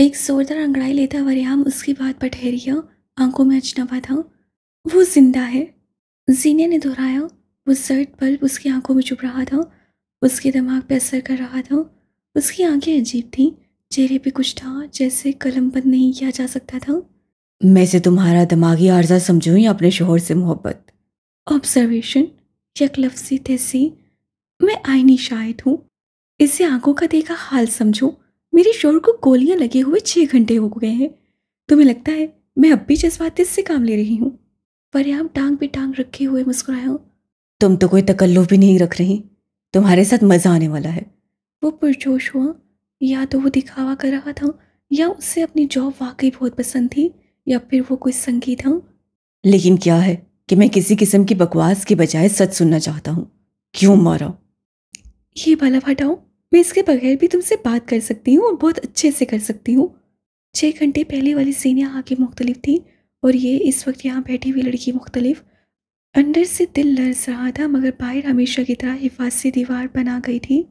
एक जोरदार अंगड़ाई लेता वरियाम उसकी बात पर ठहरिया आंखों में अजनबा था वो जिंदा है जीने ने दोहराया वो सर्द बल्ब उसकी आंखों में चुप रहा था उसके दिमाग पर असर कर रहा था उसकी आंखें अजीब थी चेहरे पे कुछ था जैसे कलम बंद नहीं किया जा सकता था मैं से तुम्हारा दिमागी आर्जा समझू या अपने शोहर से मोहब्बत ऑब्जर्वेशन लफ्जी तहसी मैं आईनी शायद हूँ इसे आंखों का देखा हाल समझू मेरे शोर को गोलियां लगे हुए छह घंटे हो गए हैं तुम्हें लगता है मैं अब भी जज्बाती से काम ले रही हूँ आप टांग पे टांग रखे हुए मुस्कुराए हो तुम तो कोई तकल्लुफ भी नहीं रख रही तुम्हारे साथ मज़ा आने वाला है वो पुरजोश हुआ या तो वो दिखावा कर रहा था या उससे अपनी जॉब वाकई बहुत पसंद थी या फिर वो कोई संगीत था लेकिन क्या है कि मैं किसी किस्म की बकवास के बजाय सच सुनना चाहता हूँ क्यों मारा ये भला हटाओ मैं इसके बगैर भी तुमसे बात कर सकती हूँ और बहुत अच्छे से कर सकती हूँ छः घंटे पहले वाली सीन यहाँ की मुख्तलिफ थी और ये इस वक्त यहाँ बैठी हुई लड़की मुख्तलिफ अंदर से दिल लर्ज रहा था मगर बाहर हमेशा की तरह हिफाजती दीवार बना गई थी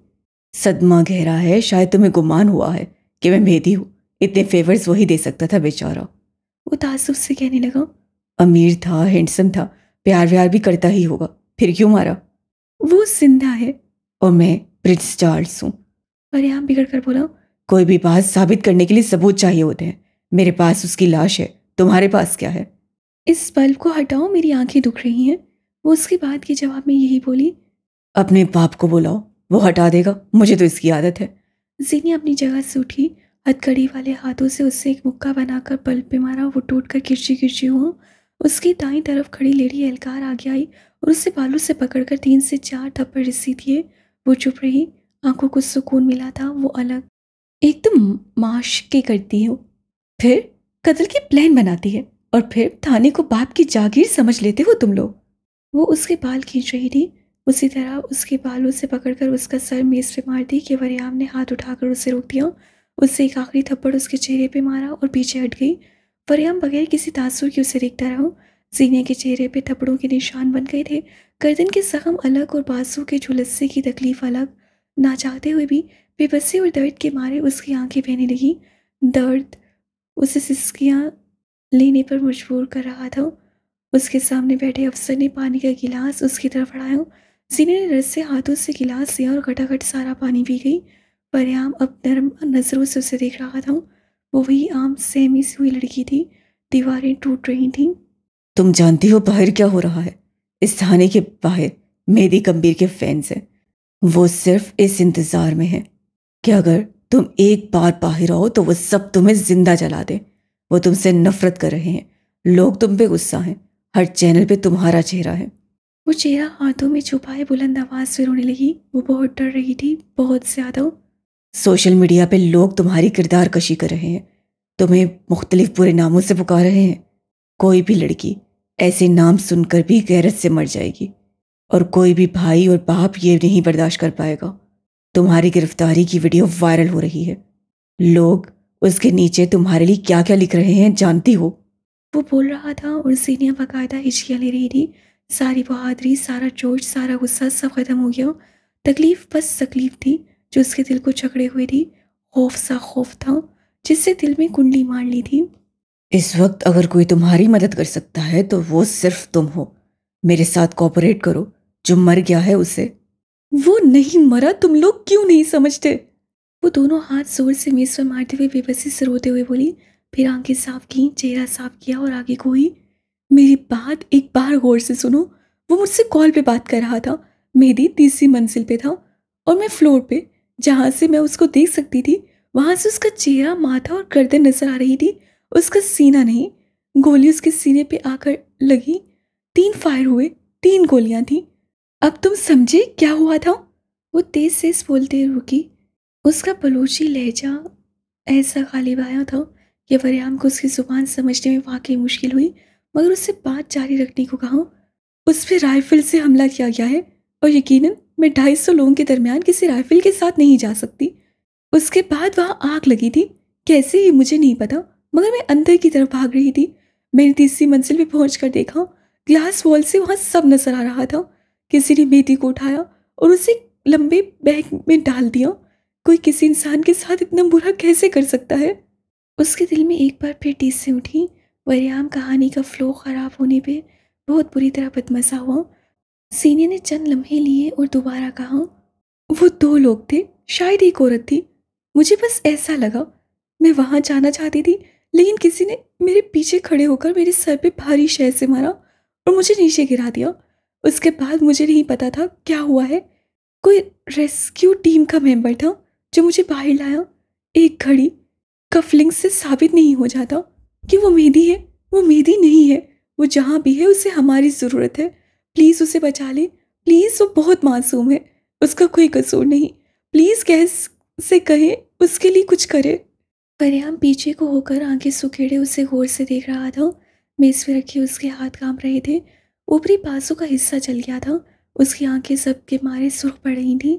सदमा गहरा है शायद तुम्हें गुमान हुआ है कि मैं भेदी हूँ इतने फेवर्स वही दे सकता था बेचारा वो तासुब से कहने लगा अमीर था हैंडसम था प्यार व्यार भी करता ही होगा फिर क्यों मारा वो जिंदा है और मैं प्रिंस चार्ल्स हूँ अरे आप हाँ, बिगड़ कर बोला कोई भी बात साबित करने के लिए सबूत चाहिए होते हैं मेरे पास उसकी लाश है तुम्हारे पास क्या है इस बल्ब को हटाओ मेरी आंखें दुख रही हैं वो उसके बाद के जवाब में यही बोली अपने बाप को बुलाओ वो हटा देगा मुझे तो इसकी आदत है जीनी अपनी जगह से उठी हथकड़ी वाले हाथों से उससे एक मुक्का बनाकर बल्ब पे मारा वो टूट कर खिरची खिरची हुआ उसकी दाई तरफ खड़ी लेडी एहलकार आगे आई और उससे बालू से पकड़कर तीन से चार थप्पड़ रिसी दिए वो चुप रही आंखों को सुकून मिला था वो अलग एकदम तो माश के करती है फिर कत्ल की प्लान बनाती है और फिर थाने को बाप की जागीर समझ लेते हो तुम लोग वो उसके बाल खींच रही थी उसी तरह उसके बालों से पकड़कर उसका सर मेज़ पे मार दी कि वरियाम ने हाथ उठाकर उसे रोक दिया उससे एक आखिरी थप्पड़ उसके चेहरे पे मारा और पीछे हट गई वरियाम बगैर किसी तासुर के उसे देखता रहा सीने के चेहरे पे थपड़ों के निशान बन गए थे गर्दन के जख्म अलग और बाजू के झुलस्से की तकलीफ अलग ना चाहते हुए भी बेबसी और दर्द के मारे उसकी आंखें बहने लगी दर्द उसे सिस्कियाँ लेने पर मजबूर कर रहा था उसके सामने बैठे अफसर ने पानी का गिलास उसकी तरफ बढ़ाया सीने ने रस से हाथों से गिलास लिया और घटाघट सारा पानी पी गई परियाम अब नरम नज़रों से उसे देख रहा था वो वही आम सहमी सी हुई लड़की थी दीवारें टूट रही थीं तुम जानती हो बाहर क्या हो रहा है इस थाने के बाहर मेरी गंभीर के फैंस हैं वो सिर्फ इस इंतज़ार में हैं कि अगर तुम एक बार बाहर आओ तो वो सब तुम्हें जिंदा जला दे वो तुमसे नफरत कर रहे हैं लोग तुम पे गुस्सा हैं हर चैनल पे तुम्हारा चेहरा है वो चेहरा हाथों में छुपाए बुलंद आवाज़ से रोने लगी वो बहुत डर रही थी बहुत ज़्यादा सोशल मीडिया पे लोग तुम्हारी किरदार कशी कर रहे हैं तुम्हें मुख्तलिफ बुरे नामों से पुकार रहे हैं कोई भी लड़की ऐसे नाम सुनकर भी गैरत से मर जाएगी और कोई भी भाई और बाप ये नहीं बर्दाश्त कर पाएगा तुम्हारी गिरफ्तारी की वीडियो वायरल हो रही है लोग उसके नीचे तुम्हारे लिए क्या क्या लिख रहे हैं जानती हो वो बोल रहा था और सीनिया बाकायदा हिचकियाँ ले रही थी सारी बहादरी सारा जोश सारा गुस्सा सब खत्म हो गया तकलीफ बस तकलीफ थी जो उसके दिल को चकड़े हुए थी खौफ सा खौफ था जिससे दिल में कुंडली मार ली थी इस वक्त अगर कोई तुम्हारी मदद कर सकता है तो वो सिर्फ तुम हो मेरे साथ कॉपरेट करो जो मर गया है उसे वो नहीं मरा तुम लोग क्यों नहीं समझते वो दोनों हाथ जोर से मेज पर मारते हुए बेबसी से रोते हुए बोली फिर आंखें साफ की चेहरा साफ किया और आगे कोई मेरी बात एक बार गौर से सुनो वो मुझसे कॉल पे बात कर रहा था मेहदी तीसरी मंजिल पे था और मैं फ्लोर पे जहाँ से मैं उसको देख सकती थी वहाँ से उसका चेहरा माथा और गर्दन नजर आ रही थी उसका सीना नहीं गोली उसके सीने पे आकर लगी तीन फायर हुए तीन गोलियां थीं अब तुम समझे क्या हुआ था वो तेज तेज बोलते रुकी उसका बलोची लहजा ऐसा गालिब आया था कि वरियाम को उसकी ज़ुबान समझने में वाकई मुश्किल हुई मगर उससे बात जारी रखने को कहा उस पर राइफल से हमला किया गया है और यकीनन मैं ढाई सौ लोगों के दरमियान किसी राइफल के साथ नहीं जा सकती उसके बाद वहाँ आग लगी थी कैसे ये मुझे नहीं पता मगर मैं अंदर की तरफ भाग रही थी मैंने तीसरी मंजिल पर पहुँच कर देखा ग्लास वॉल से वहाँ सब नजर आ रहा था किसी ने मेथी को उठाया और उसे लंबे बैग में डाल दिया कोई किसी इंसान के साथ इतना बुरा कैसे कर सकता है उसके दिल में एक बार फिर टीस से उठी वरियाम कहानी का फ्लो ख़राब होने पे बहुत बुरी तरह बदमसा हुआ सीने ने चंद लम्हे लिए और दोबारा कहा वो दो लोग थे शायद एक औरत थी मुझे बस ऐसा लगा मैं वहाँ जाना चाहती थी लेकिन किसी ने मेरे पीछे खड़े होकर मेरे सर पे भारी शहर से मारा और मुझे नीचे गिरा दिया उसके बाद मुझे नहीं पता था क्या हुआ है कोई रेस्क्यू टीम का मेंबर था जो मुझे बाहर लाया एक घड़ी कफलिंग से साबित नहीं हो जाता कि वो मेहदी है वो मेहदी नहीं है वो जहाँ भी है उसे हमारी ज़रूरत है प्लीज़ उसे बचा ले प्लीज़ वो बहुत मासूम है उसका कोई कसूर नहीं प्लीज़ गैस से कहे उसके लिए कुछ करे परियाम पीछे को होकर आंखें सुखेड़े उसे गौर से देख रहा था मेज पर रखे उसके हाथ कांप रहे थे ऊपरी बाजू का हिस्सा चल गया था उसकी आंखें सब के मारे सुरख पड़ रही थी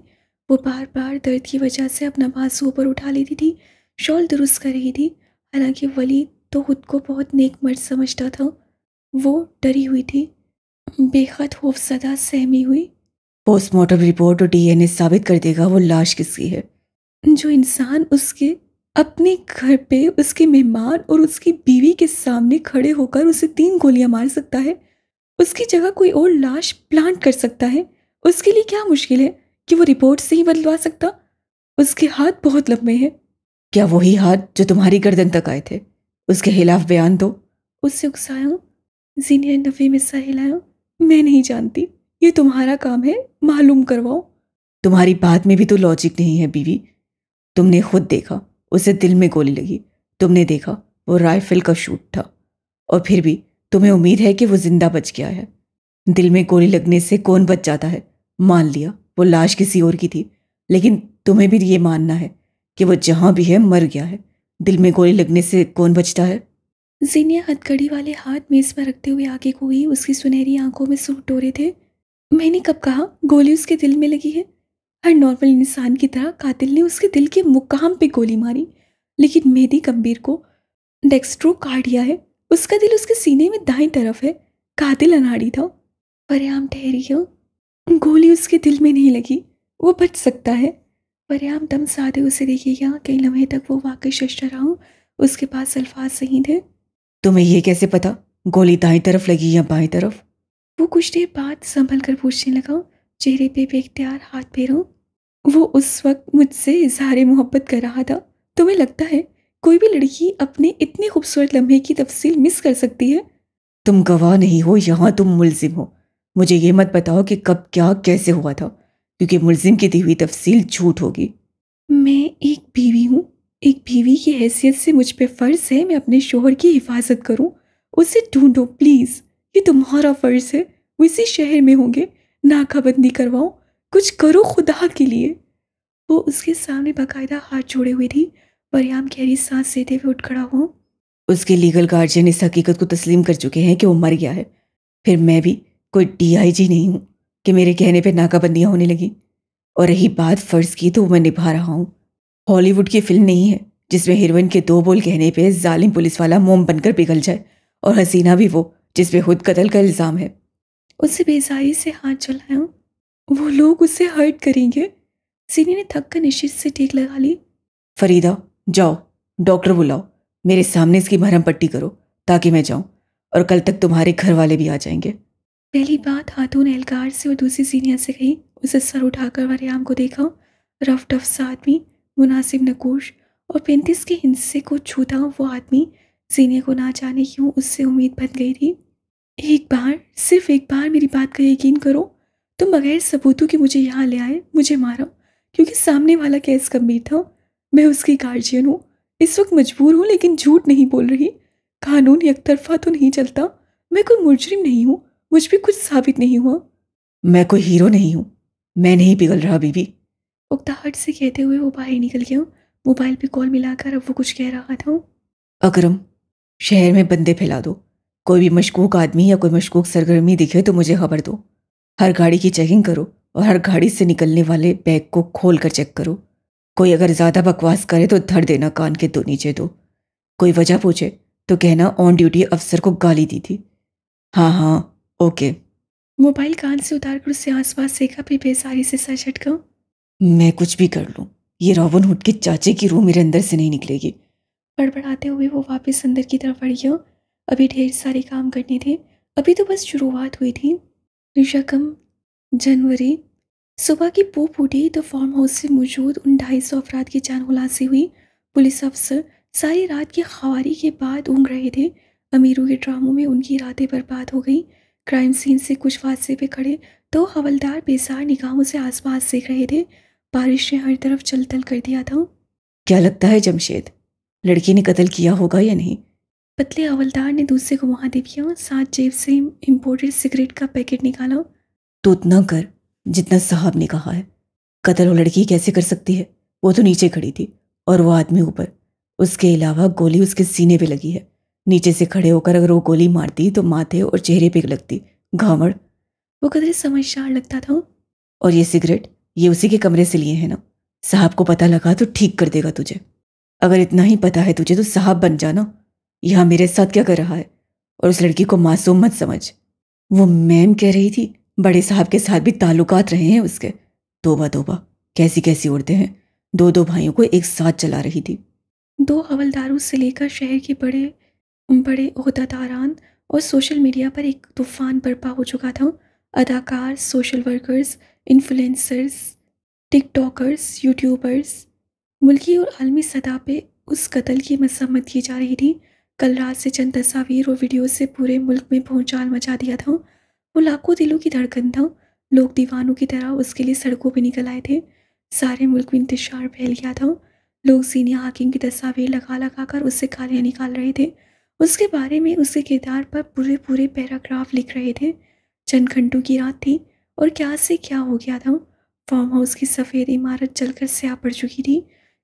वो बार बार दर्द की वजह से अपना बाजू ऊपर उठा लेती थी शॉल दुरुस्त कर रही थी हालांकि वली तो खुद को बहुत नेक मर्द समझता था वो डरी हुई थी बेहद खौफसदा सहमी हुई पोस्टमार्टम रिपोर्ट और डीएनए साबित कर देगा वो लाश किसकी है जो इंसान उसके अपने घर पे उसके मेहमान और उसकी बीवी के सामने खड़े होकर उसे तीन गोलियां मार सकता है उसकी जगह कोई और लाश प्लांट कर सकता है उसके लिए क्या मुश्किल है कि वो रिपोर्ट से ही बदलवा सकता उसके हाथ बहुत लंबे हैं क्या वही हाथ जो तुम्हारी गर्दन तक आए थे उसके खिलाफ बयान दो उससे उकसाया जीनियर नफे में सहिलाया मैं नहीं जानती ये तुम्हारा काम है मालूम करवाओ तुम्हारी बात में भी तो लॉजिक नहीं है बीवी तुमने खुद देखा उसे दिल में गोली लगी तुमने देखा वो राइफल का शूट था और फिर भी तुम्हें उम्मीद है कि वो जिंदा बच गया है दिल में गोली लगने से कौन बच जाता है मान लिया वो लाश किसी और की थी लेकिन तुम्हें भी ये मानना है कि वो जहाँ भी है मर गया है दिल में गोली लगने से कौन बचता है जिनिया हथकड़ी वाले हाथ मेज पर रखते हुए आगे को ही उसकी सुनहरी आंखों में सूट टोरे थे मैंने कब कहा गोली उसके दिल में लगी है हर नॉर्मल इंसान की तरह कातिल ने उसके दिल के मुकाम पे गोली मारी लेकिन मेहदी गंभीर को डेक्स्ट्रो कार्डिया है उसका दिल उसके सीने में दाएं तरफ है कातिल अनाड़ी था फरेआम ठहरी हो गोली उसके दिल में नहीं लगी वो बच सकता है फरेआम दम साधे उसे देखिएगा कई लम्हे तक वो वाकई शस्त्र हूँ उसके पास अल्फाज सही थे तुम्हें यह कैसे पता गोली दाएं तरफ लगी या बाएं तरफ वो कुछ देर बाद संभल कर पूछने लगा चेहरे पे बेख्तियार हाथ फेरो वो उस वक्त मुझसे इजहार मोहब्बत कर रहा था तुम्हें लगता है कोई भी लड़की अपने इतने खूबसूरत लम्हे की तफसील मिस कर सकती है तुम गवाह नहीं हो यहाँ तुम मुलजिम हो मुझे ये मत बताओ कि कब क्या कैसे हुआ था क्योंकि मुलजिम की दी हुई तफसील झूठ होगी मैं एक बीवी हूँ एक बीवी की हैसियत से मुझ पर फ़र्ज़ है मैं अपने शोहर की हिफाजत करूँ उसे ढूंढो प्लीज़ ये तुम्हारा फ़र्ज़ है वो इसी शहर में होंगे नाकाबंदी करवाओ कुछ करो खुदा के लिए वो उसके सामने बाकायदा हाथ जोड़े हुए थी मरियाम गहरी सांस लेते हुए उठ खड़ा हुआ उसके लीगल गार्जियन इस हकीकत को तस्लीम कर चुके हैं कि वो मर गया है फिर मैं भी कोई डीआईजी नहीं हूँ कि मेरे कहने पर नाकाबंदियाँ होने लगी और रही बात फ़र्ज़ की तो मैं निभा रहा हूँ हॉलीवुड की फिल्म नहीं है जिसमें हीरोइन के दो बोल कहने पे जालिम पुलिस वाला मोम बनकर पिघल जाए और हसीना भी वो जिसपे खुद कतल का इल्ज़ाम है उसे बेजारी से हाथ चलाया वो लोग उसे हर्ट करेंगे सीनी ने थक कर निश्चित से टेक लगा ली फरीदा जाओ डॉक्टर बुलाओ मेरे सामने इसकी भरम पट्टी करो ताकि मैं जाऊं और कल तक तुम्हारे घर वाले भी आ जाएंगे पहली बात हाथों ने एहलकार से और दूसरी सीनियर से कही उसे सर उठाकर वरियाम को देखा रफ टफ सा आदमी मुनासिब नकोश और पैंतीस के हिंसे को छूता वो आदमी सीनियर को ना जाने क्यों उससे उम्मीद बन गई थी एक बार सिर्फ एक बार मेरी बात का यकीन करो तुम तो बगैर सबूतों के मुझे यहाँ ले आए मुझे मारा क्योंकि सामने वाला केस गंभीर था मैं उसकी गार्जियन हूँ इस वक्त मजबूर हूँ लेकिन झूठ नहीं बोल रही कानून एकतरफा तो नहीं चलता मैं कोई मुजरिम नहीं हूँ मुझ पर कुछ साबित नहीं हुआ मैं कोई हीरो नहीं हूँ मैं नहीं पिघल रहा बीबी उकताहट से कहते हुए वो बाहर निकल गया मोबाइल पे कॉल मिलाकर अब वो कुछ कह रहा था अगरम शहर में बंदे फैला दो कोई भी मशकूक आदमी या कोई मशकूक सरगर्मी दिखे तो मुझे खबर दो हर गाड़ी की चेकिंग करो और हर गाड़ी से निकलने वाले बैग को खोल कर चेक करो कोई अगर ज़्यादा बकवास करे तो धड़ देना कान के दो नीचे दो कोई वजह पूछे तो कहना ऑन ड्यूटी अफसर को गाली दी थी हाँ हाँ ओके मोबाइल कान से उतार कर उससे आस पास देखा भी बेसारी से सर झटका मैं कुछ भी कर लूँ ये रॉबन हुड के चाचे की रूह मेरे अंदर से नहीं निकलेगी बड़बड़ाते हुए वो वापस अंदर की तरफ बढ़ गया अभी ढेर सारे काम करने थे अभी तो बस शुरुआत हुई थी ऋषकम जनवरी सुबह की पोप उठी तो फार्म हाउस से मौजूद उन ढाई सौ अफराद की जान खुलासी हुई पुलिस अफसर सारी रात की खवारी के बाद ऊँग रहे थे अमीरों के ड्रामों में उनकी रातें बर्बाद हो गई क्राइम सीन से कुछ फादसे पे खड़े दो तो हवलदार बेसार निगाहों से आसपास देख रहे थे बारिश ने हर तरफ चल तल कर दिया था क्या लगता है जमशेद लड़की ने कत्ल किया होगा या नहीं पतले अवलदार ने दूसरे को वहां दे दिया साथ जेब से इम्पोर्टेड सिगरेट का पैकेट निकाला तो उतना कर जितना साहब ने कहा है कतल वो लड़की कैसे कर सकती है वो तो नीचे खड़ी थी और वो आदमी ऊपर उसके अलावा गोली उसके सीने पे लगी है नीचे से खड़े होकर अगर वो गोली मारती तो माथे और चेहरे पे लगती घावड़ वो कदरे समझदार लगता था और ये सिगरेट ये उसी के कमरे से लिए है ना साहब को पता लगा तो ठीक कर देगा तुझे अगर इतना ही पता है तुझे तो साहब बन जाना यहां मेरे साथ क्या कर रहा है और उस लड़की को मासूम मत समझ वो मैम कह रही थी बड़े साहब के साथ भी ताल्लुकात रहे हैं उसके तोबा तोबा कैसी कैसी उड़ते हैं दो दो भाइयों को एक साथ चला रही थी दो हवलदारों से लेकर शहर के बड़े बड़े अहदादारान और सोशल मीडिया पर एक तूफान बर्पा हो चुका था अदाकार social workers influencers TikTokers YouTubers मुल्की और आलमी सतह पे उस कत्ल की मसम्मत की जा रही थी कल रात से चंद तस्वीर और वीडियो से पूरे मुल्क में भूचाल मचा दिया था वो लाखों दिलों की धड़कन था लोग दीवानों की तरह उसके लिए सड़कों पर निकल आए थे सारे मुल्क में इंतजार फैल गया था लोग सीनिया हाकिम की तस्वीर लगा लगा कर उससे गालियाँ निकाल रहे थे उसके बारे में उसके किरदार पर पूरे पूरे पैराग्राफ लिख रहे थे चंद घंटों की रात थी और क्या से क्या हो गया था फार्म हाउस की सफ़ेद इमारत जलकर स्या पड़ चुकी थी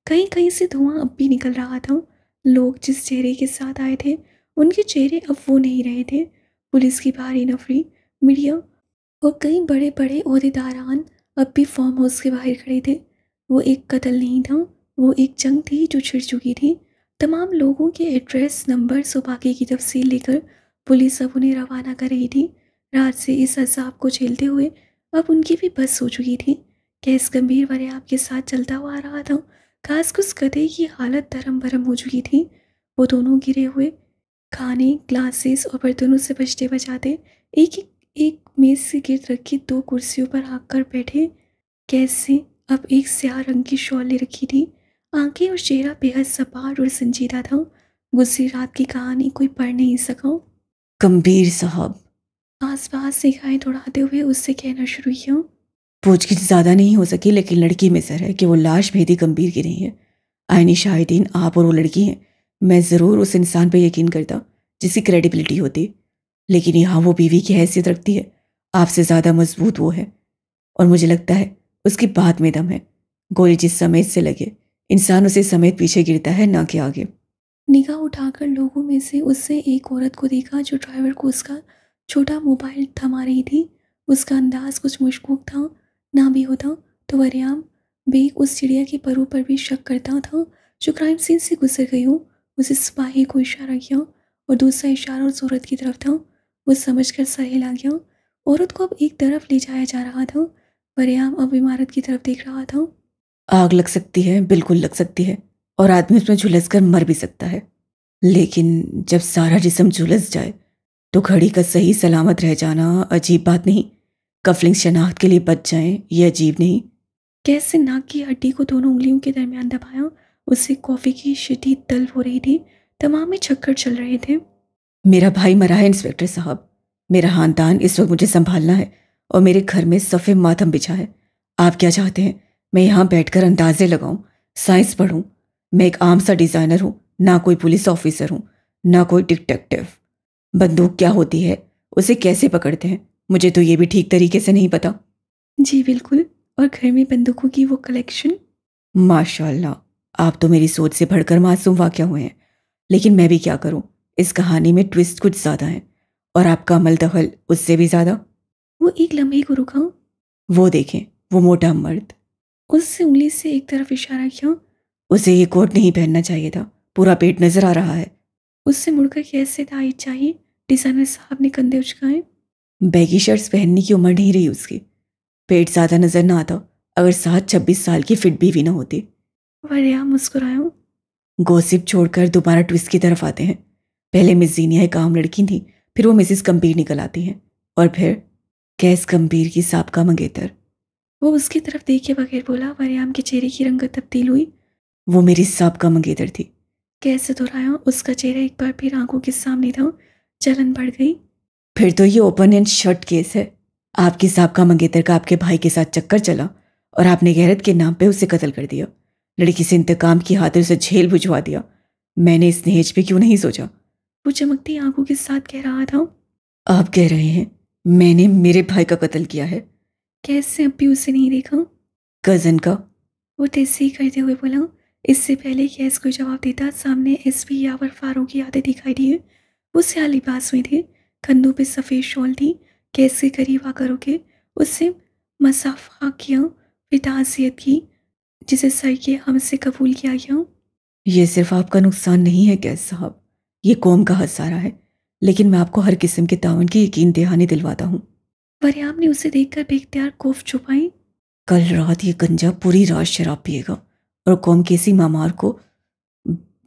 कहीं कहीं से धुआं अब भी निकल रहा था लोग जिस चेहरे के साथ आए थे उनके चेहरे अब वो नहीं रहे थे पुलिस की भारी नफरी मीडिया और कई बड़े बड़े अहदेदारान अब भी फार्म हाउस के बाहर खड़े थे वो एक कत्ल नहीं था वो एक जंग थी जो छिड़ चुकी थी तमाम लोगों के एड्रेस नंबर और की तफसील लेकर पुलिस अब उन्हें रवाना कर रही थी रात से इस अजाब को झेलते हुए अब उनकी भी बस हो चुकी थी कैस गंभीर वाले आपके साथ चलता हुआ आ रहा था काश उस गधे की हालत धरम भरम हो चुकी थी वो दोनों गिरे हुए खाने ग्लासेस और बर्तनों से बचते बचाते एक एक एक मेज से गिर रखी दो कुर्सियों पर हाँक कर बैठे कैसे अब एक स्याह रंग की शॉल ले रखी थी आंखें और चेहरा बेहद सपाट और संजीदा था गुजरी रात की कहानी कोई पढ़ नहीं सका गंभीर साहब आस पास निगाहें दौड़ाते हुए उससे कहना शुरू किया पूछगिछ ज़्यादा नहीं हो सकी लेकिन लड़की में सर है कि वो लाश भेदी गंभीर की नहीं है आयनी शाहिदीन आप और वो लड़की हैं मैं ज़रूर उस इंसान पर यकीन करता जिसकी क्रेडिबिलिटी होती लेकिन यहाँ वो बीवी की हैसियत रखती है आपसे ज़्यादा मजबूत वो है और मुझे लगता है उसकी बात में दम है गोली जिस समेत से लगे इंसान उसे समेत पीछे गिरता है ना कि आगे निगाह उठाकर लोगों में से उससे एक औरत को देखा जो ड्राइवर को उसका छोटा मोबाइल थमा रही थी उसका अंदाज कुछ मुशकूक था ना भी होता तो वरियाम बेग उस चिड़िया के परों पर भी शक करता था जो क्राइम सीन से गुजर गई हूँ उसे सिपाही को इशारा किया और दूसरा इशारा और सूरत की तरफ था वो समझ कर सहेल आ गया औरत को अब एक तरफ ले जाया जा रहा था वरियाम अब इमारत की तरफ देख रहा था आग लग सकती है बिल्कुल लग सकती है और आदमी उसमें झुलस कर मर भी सकता है लेकिन जब सारा जिसम झुलस जाए तो घड़ी का सही सलामत रह जाना अजीब बात नहीं कफलिंग शनाख्त के लिए बच जाएं ये अजीब नहीं कैसे नाक की हड्डी को दोनों उंगलियों के दरमियान दबाया उससे कॉफ़ी की शदीद तलब हो रही थी तमाम ही छक्कर चल रहे थे मेरा भाई मरा है इंस्पेक्टर साहब मेरा खानदान इस वक्त मुझे संभालना है और मेरे घर में सफ़े मातम बिछा है आप क्या चाहते हैं मैं यहाँ बैठकर अंदाजे लगाऊं साइंस पढ़ूं मैं एक आम सा डिज़ाइनर हूँ ना कोई पुलिस ऑफिसर हूँ ना कोई डिटेक्टिव बंदूक क्या होती है उसे कैसे पकड़ते हैं मुझे तो ये भी ठीक तरीके से नहीं पता जी बिल्कुल और घर में बंदूकों की वो कलेक्शन माशाल्लाह आप तो मेरी सोच से भड़कर मासूम वाक्य हुए हैं लेकिन मैं भी क्या करूं इस कहानी में ट्विस्ट कुछ ज़्यादा है और आपका अमल दखल उससे भी ज़्यादा वो एक लम्हे को रुका वो देखें वो मोटा मर्द उससे उंगली से एक तरफ इशारा किया उसे ये कोट नहीं पहनना चाहिए था पूरा पेट नज़र आ रहा है उससे मुड़कर कैसे था आई चाहिए डिज़ाइनर साहब ने कंधे उचकाए बैगी शर्ट्स पहनने की उम्र नहीं रही उसकी पेट ज़्यादा नज़र ना आता अगर सात छब्बीस साल की फिट भी, भी ना होती वरिया मुस्कुराया गोसिप छोड़कर दोबारा ट्विस्ट की तरफ आते हैं पहले मिस जीनिया एक आम लड़की थी फिर वो मिसिस गंभीर निकल आती हैं और फिर कैस गंभीर की सबका मंगेतर वो उसकी तरफ देखे बगैर बोला वरियाम के चेहरे की रंगत तब्दील हुई वो मेरी सबका मंगेतर थी कैसे दोहराया उसका चेहरा एक बार फिर आंखों के सामने था चलन बढ़ गई फिर तो ये ओपन एंड शर्ट केस है आपकी सबका मंगेतर का आपके भाई के साथ चक्कर चला और आपने गैरत के नाम पे उसे कत्ल कर दिया लड़की से इंतकाम की हाथ उसे झेल बुझवा दिया मैंने इस नेहज पे क्यों नहीं सोचा वो चमकती आंखों के साथ कह रहा था आप कह रहे हैं मैंने मेरे भाई का कत्ल किया है कैसे अब भी उसे नहीं देखा कज़न का वो टेस्सी करते हुए बोला इससे पहले कैस को जवाब देता सामने एस पी यावर फारूक की यादें दिखाई दी वो सियाली लिबास में थे कंधों पे सफ़ेद शॉल थी कैसे करीब आकर रुके उससे मसाफा किया फिर ताज़ियत की जिसे सर के हमसे कबूल किया गया ये सिर्फ आपका नुकसान नहीं है कैस साहब ये कौम का हसारा है लेकिन मैं आपको हर किस्म के तावन की यकीन दहानी दिलवाता हूँ वरियाम ने उसे देखकर बेख्तियार कोफ छुपाई कल रात ये गंजा पूरी रात शराब पिएगा और कौम के इसी मामार को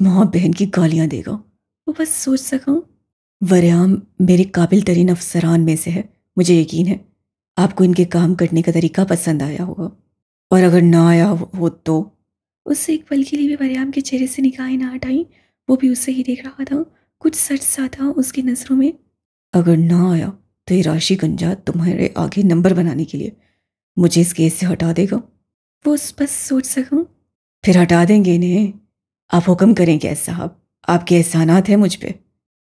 माँ बहन की गालियाँ देगा वो बस सोच सका वरयाम मेरे काबिल तरीन अफसरान में से है मुझे यकीन है आपको इनके काम करने का तरीका पसंद आया होगा और अगर ना आया हो तो उससे एक पल के लिए भी वरयाम के चेहरे से निगाहें ना हटाई वो भी उसे ही देख रहा था कुछ सच सा था उसकी नज़रों में अगर ना आया तो ये राशि गंजा तुम्हारे आगे नंबर बनाने के लिए मुझे इस केस से हटा देगा वो बस सोच सकूँ फिर हटा देंगे इन्हें आप हुक्म करें कैस साहब आपके एहसानात हैं मुझ पर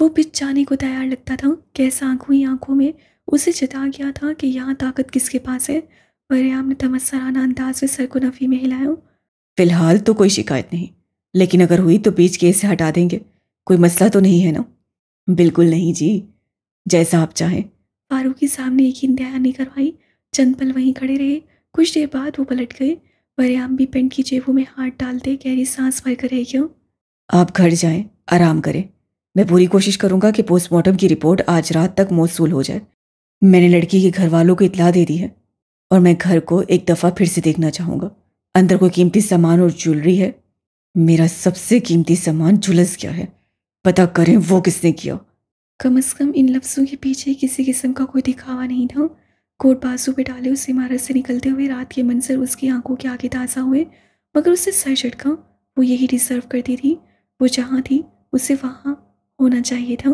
वो बिच जाने को तैयार लगता था कैसा आंखों ही आंखों में उसे जता गया था कि यहाँ ताकत किसके पास है वरियाम ने तमस्राना तो अंदाज में सर को नफ़ी में हिलाया फिलहाल तो कोई शिकायत नहीं लेकिन अगर हुई तो बीच के से हटा देंगे कोई मसला तो नहीं है ना बिल्कुल नहीं जी जैसा आप चाहें फारूक के सामने एक ही दया नहीं करवाई चंद पल वहीं खड़े रहे कुछ देर बाद वो पलट गए वरियाम भी पेंट की जेबों में हाथ डालते गहरी सांस भर कर रह गया आप घर जाएं आराम करें मैं पूरी कोशिश करूंगा कि पोस्टमार्टम की रिपोर्ट आज रात तक मौसू हो जाए मैंने लड़की के घर वालों को इतला दे दी है और मैं घर को एक दफ़ा फिर से देखना चाहूँगा अंदर कोई कीमती सामान और ज्वेलरी है मेरा सबसे कीमती सामान झुलस गया है पता करें वो किसने किया कम अज कम इन लफ्ज़ों के पीछे किसी किस्म का कोई दिखावा नहीं था कोट बाजू पे डाले उस इमारत से निकलते हुए रात के मंजर उसकी आंखों के आगे ताज़ा हुए मगर उससे सर झटका वो यही डिजर्व करती थी वो जहाँ थी उसे वहाँ होना चाहिए था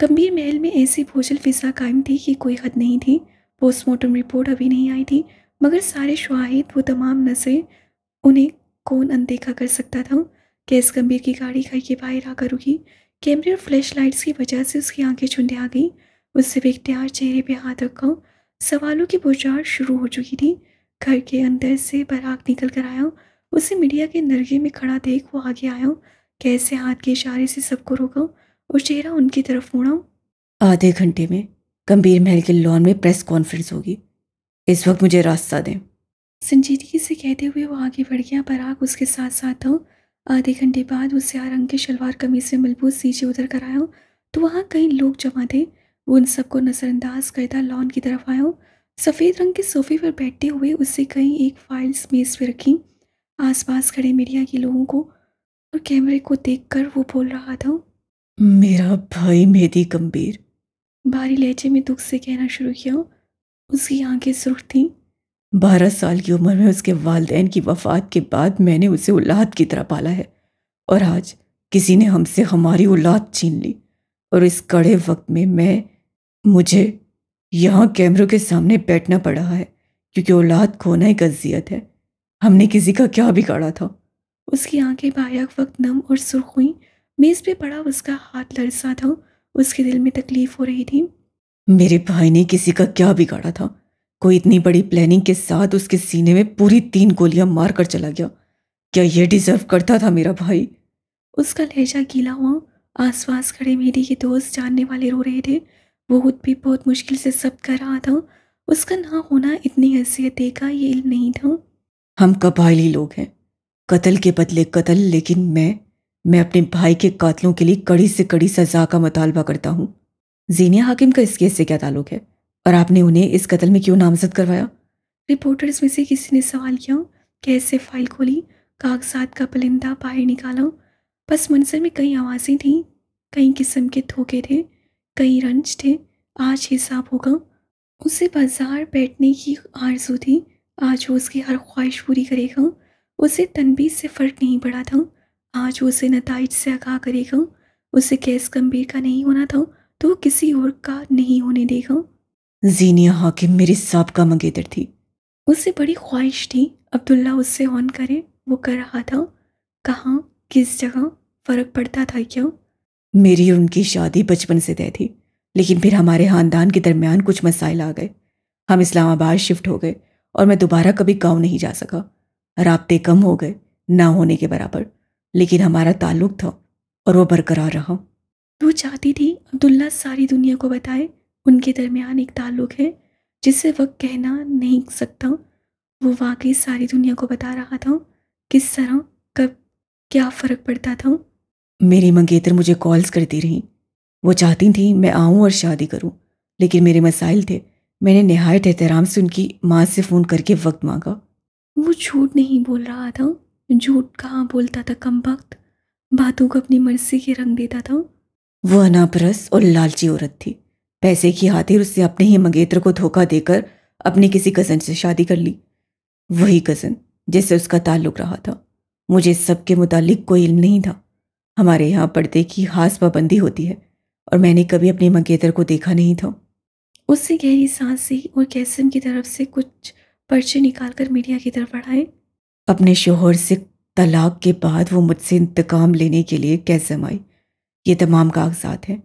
गंभीर महल में ऐसी भोजल फिजा कायम थी कि कोई हद नहीं थी पोस्टमार्टम रिपोर्ट अभी नहीं आई थी मगर सारे शवाहिद वो तमाम नजरें उन्हें कौन अनदेखा कर सकता था कैस गंभीर की गाड़ी घर के बाहर आकर रुकी कैमरे और फ्लैश लाइट्स की वजह से उसकी आंखें झुंडे आ गईं उससे इख्तियार चेहरे पर हाथ रखा सवालों की बुझार शुरू हो चुकी थी घर के अंदर से बराक निकल कर आया उसे मीडिया के नरगे में खड़ा देख वो आगे आया कैसे हाथ के इशारे से सबको रोका और चेहरा उनकी तरफ मोड़ाऊँ आधे घंटे में गंभीर महल के लॉन में प्रेस कॉन्फ्रेंस होगी इस वक्त मुझे रास्ता दें संजीदगी से कहते हुए वो आगे बढ़ गया पराग उसके साथ साथ था आधे घंटे बाद उससे आ रंग के शलवार कमीज में मलबूत सीचे उधर कर आया तो वहाँ कई लोग जमा थे वो उन सबको नज़रअंदाज करता लॉन की तरफ आया सफ़ेद रंग के सोफे पर बैठते हुए उससे कई एक फाइल्स मेज़ पर रखी आसपास खड़े मीडिया के लोगों को और कैमरे को देखकर वो बोल रहा था मेरा भाई मेहदी गंभीर भारी लहजे में दुख से कहना शुरू किया उसकी आंखें सुर्ख थीं बारह साल की उम्र में उसके वालदेन की वफात के बाद मैंने उसे औलाद की तरह पाला है और आज किसी ने हमसे हमारी औलाद छीन ली और इस कड़े वक्त में मैं मुझे यहाँ कैमरों के सामने बैठना पड़ा है क्योंकि औलाद खोना एक अजियत है हमने किसी का क्या बिगाड़ा था उसकी आंखें बाया वक्त नम और सुर्ख हुई मेज़ पे पड़ा उसका हाथ लड़सा था उसके दिल में तकलीफ हो रही थी मेरे भाई ने किसी का क्या बिगाड़ा था कोई इतनी बड़ी प्लानिंग के साथ उसके सीने में पूरी तीन गोलियां मार कर चला गया क्या ये डिजर्व करता था मेरा भाई उसका लहजा गीला हुआ आस पास खड़े मेरी के दोस्त जानने वाले रो रहे थे वो खुद भी बहुत मुश्किल से सब कर रहा था उसका ना होना इतनी हैसियत देखा ये नहीं था हम कबायली लोग हैं कत्ल के बदले कत्ल लेकिन मैं मैं अपने भाई के कातलों के लिए कड़ी से कड़ी सजा का मुतालबा करता हूँ जीनिया हाकिम का इस केस से क्या ताल्लुक है और आपने उन्हें इस कत्ल में क्यों नामजद करवाया रिपोर्टर्स में से किसी ने सवाल किया कैसे फाइल खोली कागजात का पलिंदा बाहर निकाला बस मंजर में कई आवाज़ें थीं कई किस्म के धोखे थे कई रंज थे आज हिसाब होगा उसे बाजार बैठने की आरजू थी आज वो उसकी हर ख्वाहिश पूरी करेगा उसे तनबीज से फ़र्क नहीं पड़ा था आज उसे नतज से आगा करेगा उसे केस गंभीर का नहीं होना था तो किसी और का नहीं होने देगा जीनिया हाकिम मेरी सबका मंगेतर थी उसे बड़ी ख्वाहिश थी अब्दुल्ला उससे ऑन करे वो कर रहा था कहाँ किस जगह फ़र्क पड़ता था क्या मेरी और उनकी शादी बचपन से तय थी लेकिन फिर हमारे ख़ानदान के दरमियान कुछ मसाइल आ गए हम इस्लामाबाद शिफ्ट हो गए और मैं दोबारा कभी गांव नहीं जा सका रबते कम हो गए ना होने के बराबर लेकिन हमारा ताल्लुक था और वो बरकरार रहा वो चाहती थी अब्दुल्ला सारी दुनिया को बताए उनके दरमियान एक ताल्लुक है जिसे वक्त कहना नहीं सकता वो वाकई सारी दुनिया को बता रहा था किस तरह कब क्या फ़र्क पड़ता था मेरी मंगेतर मुझे कॉल्स करती रही वो चाहती थी मैं आऊँ और शादी करूँ लेकिन मेरे मसाइल थे मैंने नहायत एहतराम से उनकी माँ से फ़ोन करके वक्त मांगा वो झूठ नहीं बोल रहा था झूठ कहाँ बोलता था कम वक्त बातों को अपनी मर्जी के रंग देता था वो अनापरस और लालची औरत थी पैसे की हाथिर उससे अपने ही मंगेतर को धोखा देकर अपने किसी कज़न से शादी कर ली वही कज़न जिससे उसका ताल्लुक रहा था मुझे सबके मुतालिक कोई इल्म नहीं था हमारे यहाँ पर्दे की खास पाबंदी होती है और मैंने कभी अपने मंगेतर को देखा नहीं था उससे गहरी सांस सी और कैसम की तरफ से कुछ पर्चे निकालकर मीडिया की तरफ बढ़ाएं अपने शोहर से तलाक के बाद वो मुझसे इंतकाम लेने के लिए कैसम आई ये तमाम कागजात हैं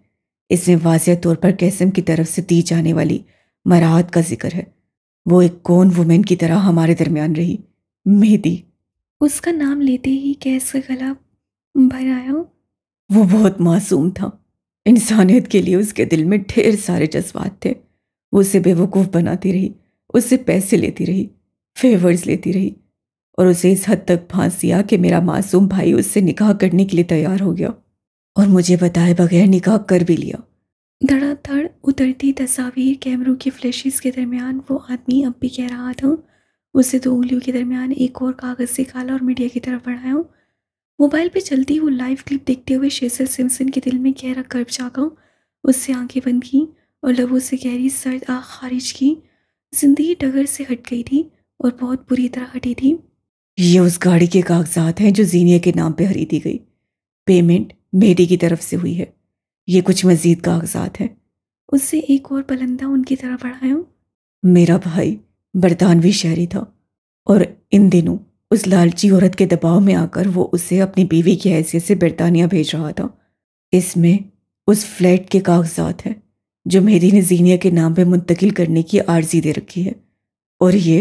इसमें वाजिया तौर पर कैसम की तरफ से दी जाने वाली मराहत का जिक्र है वो एक कौन वुमेन की तरह हमारे दरमियान रही मेहदी उसका नाम लेते ही कैस गला भर आया वो बहुत मासूम था इंसानियत के लिए उसके दिल में ढेर सारे जज्बात थे वो उसे बेवकूफ़ बनाती रही उससे पैसे लेती रही फेवर्स लेती रही और उसे इस हद तक फांस दिया कि मेरा मासूम भाई उससे निकाह करने के लिए तैयार हो गया और मुझे बताए बगैर निकाह कर भी लिया धड़ाधड़ उतरती तस्वीर कैमरों की फ्लैशेस के दरमियान वो आदमी अब भी कह रहा था उसे दो तो उंगलियों के दरमियान एक और कागज़ निकाला और मीडिया की तरफ बढ़ाया मोबाइल पे चलती वो लाइव क्लिप देखते हुए शेषर सिमसन के दिल में गहरा कर्ब जागा उससे आंखें बंद की और लबों से गहरी सर्द आँख खारिज की जिंदगी डगर से हट गई थी और बहुत बुरी तरह हटी थी ये उस गाड़ी के कागजात हैं जो जीनिया के नाम पे खरीदी गई पेमेंट बेटी की तरफ से हुई है ये कुछ मजीद कागजात हैं उससे एक और पलंदा उनकी तरफ बढ़ाया मेरा भाई बरतानवी शहरी था और इन दिनों उस लालची औरत के दबाव में आकर वो उसे अपनी बीवी की हैसियत से बरतानिया भेज रहा था इसमें उस फ्लैट के कागजात हैं जो मेरी ने जीनिया के नाम पे मुंतकिल करने की आर्जी दे रखी है और ये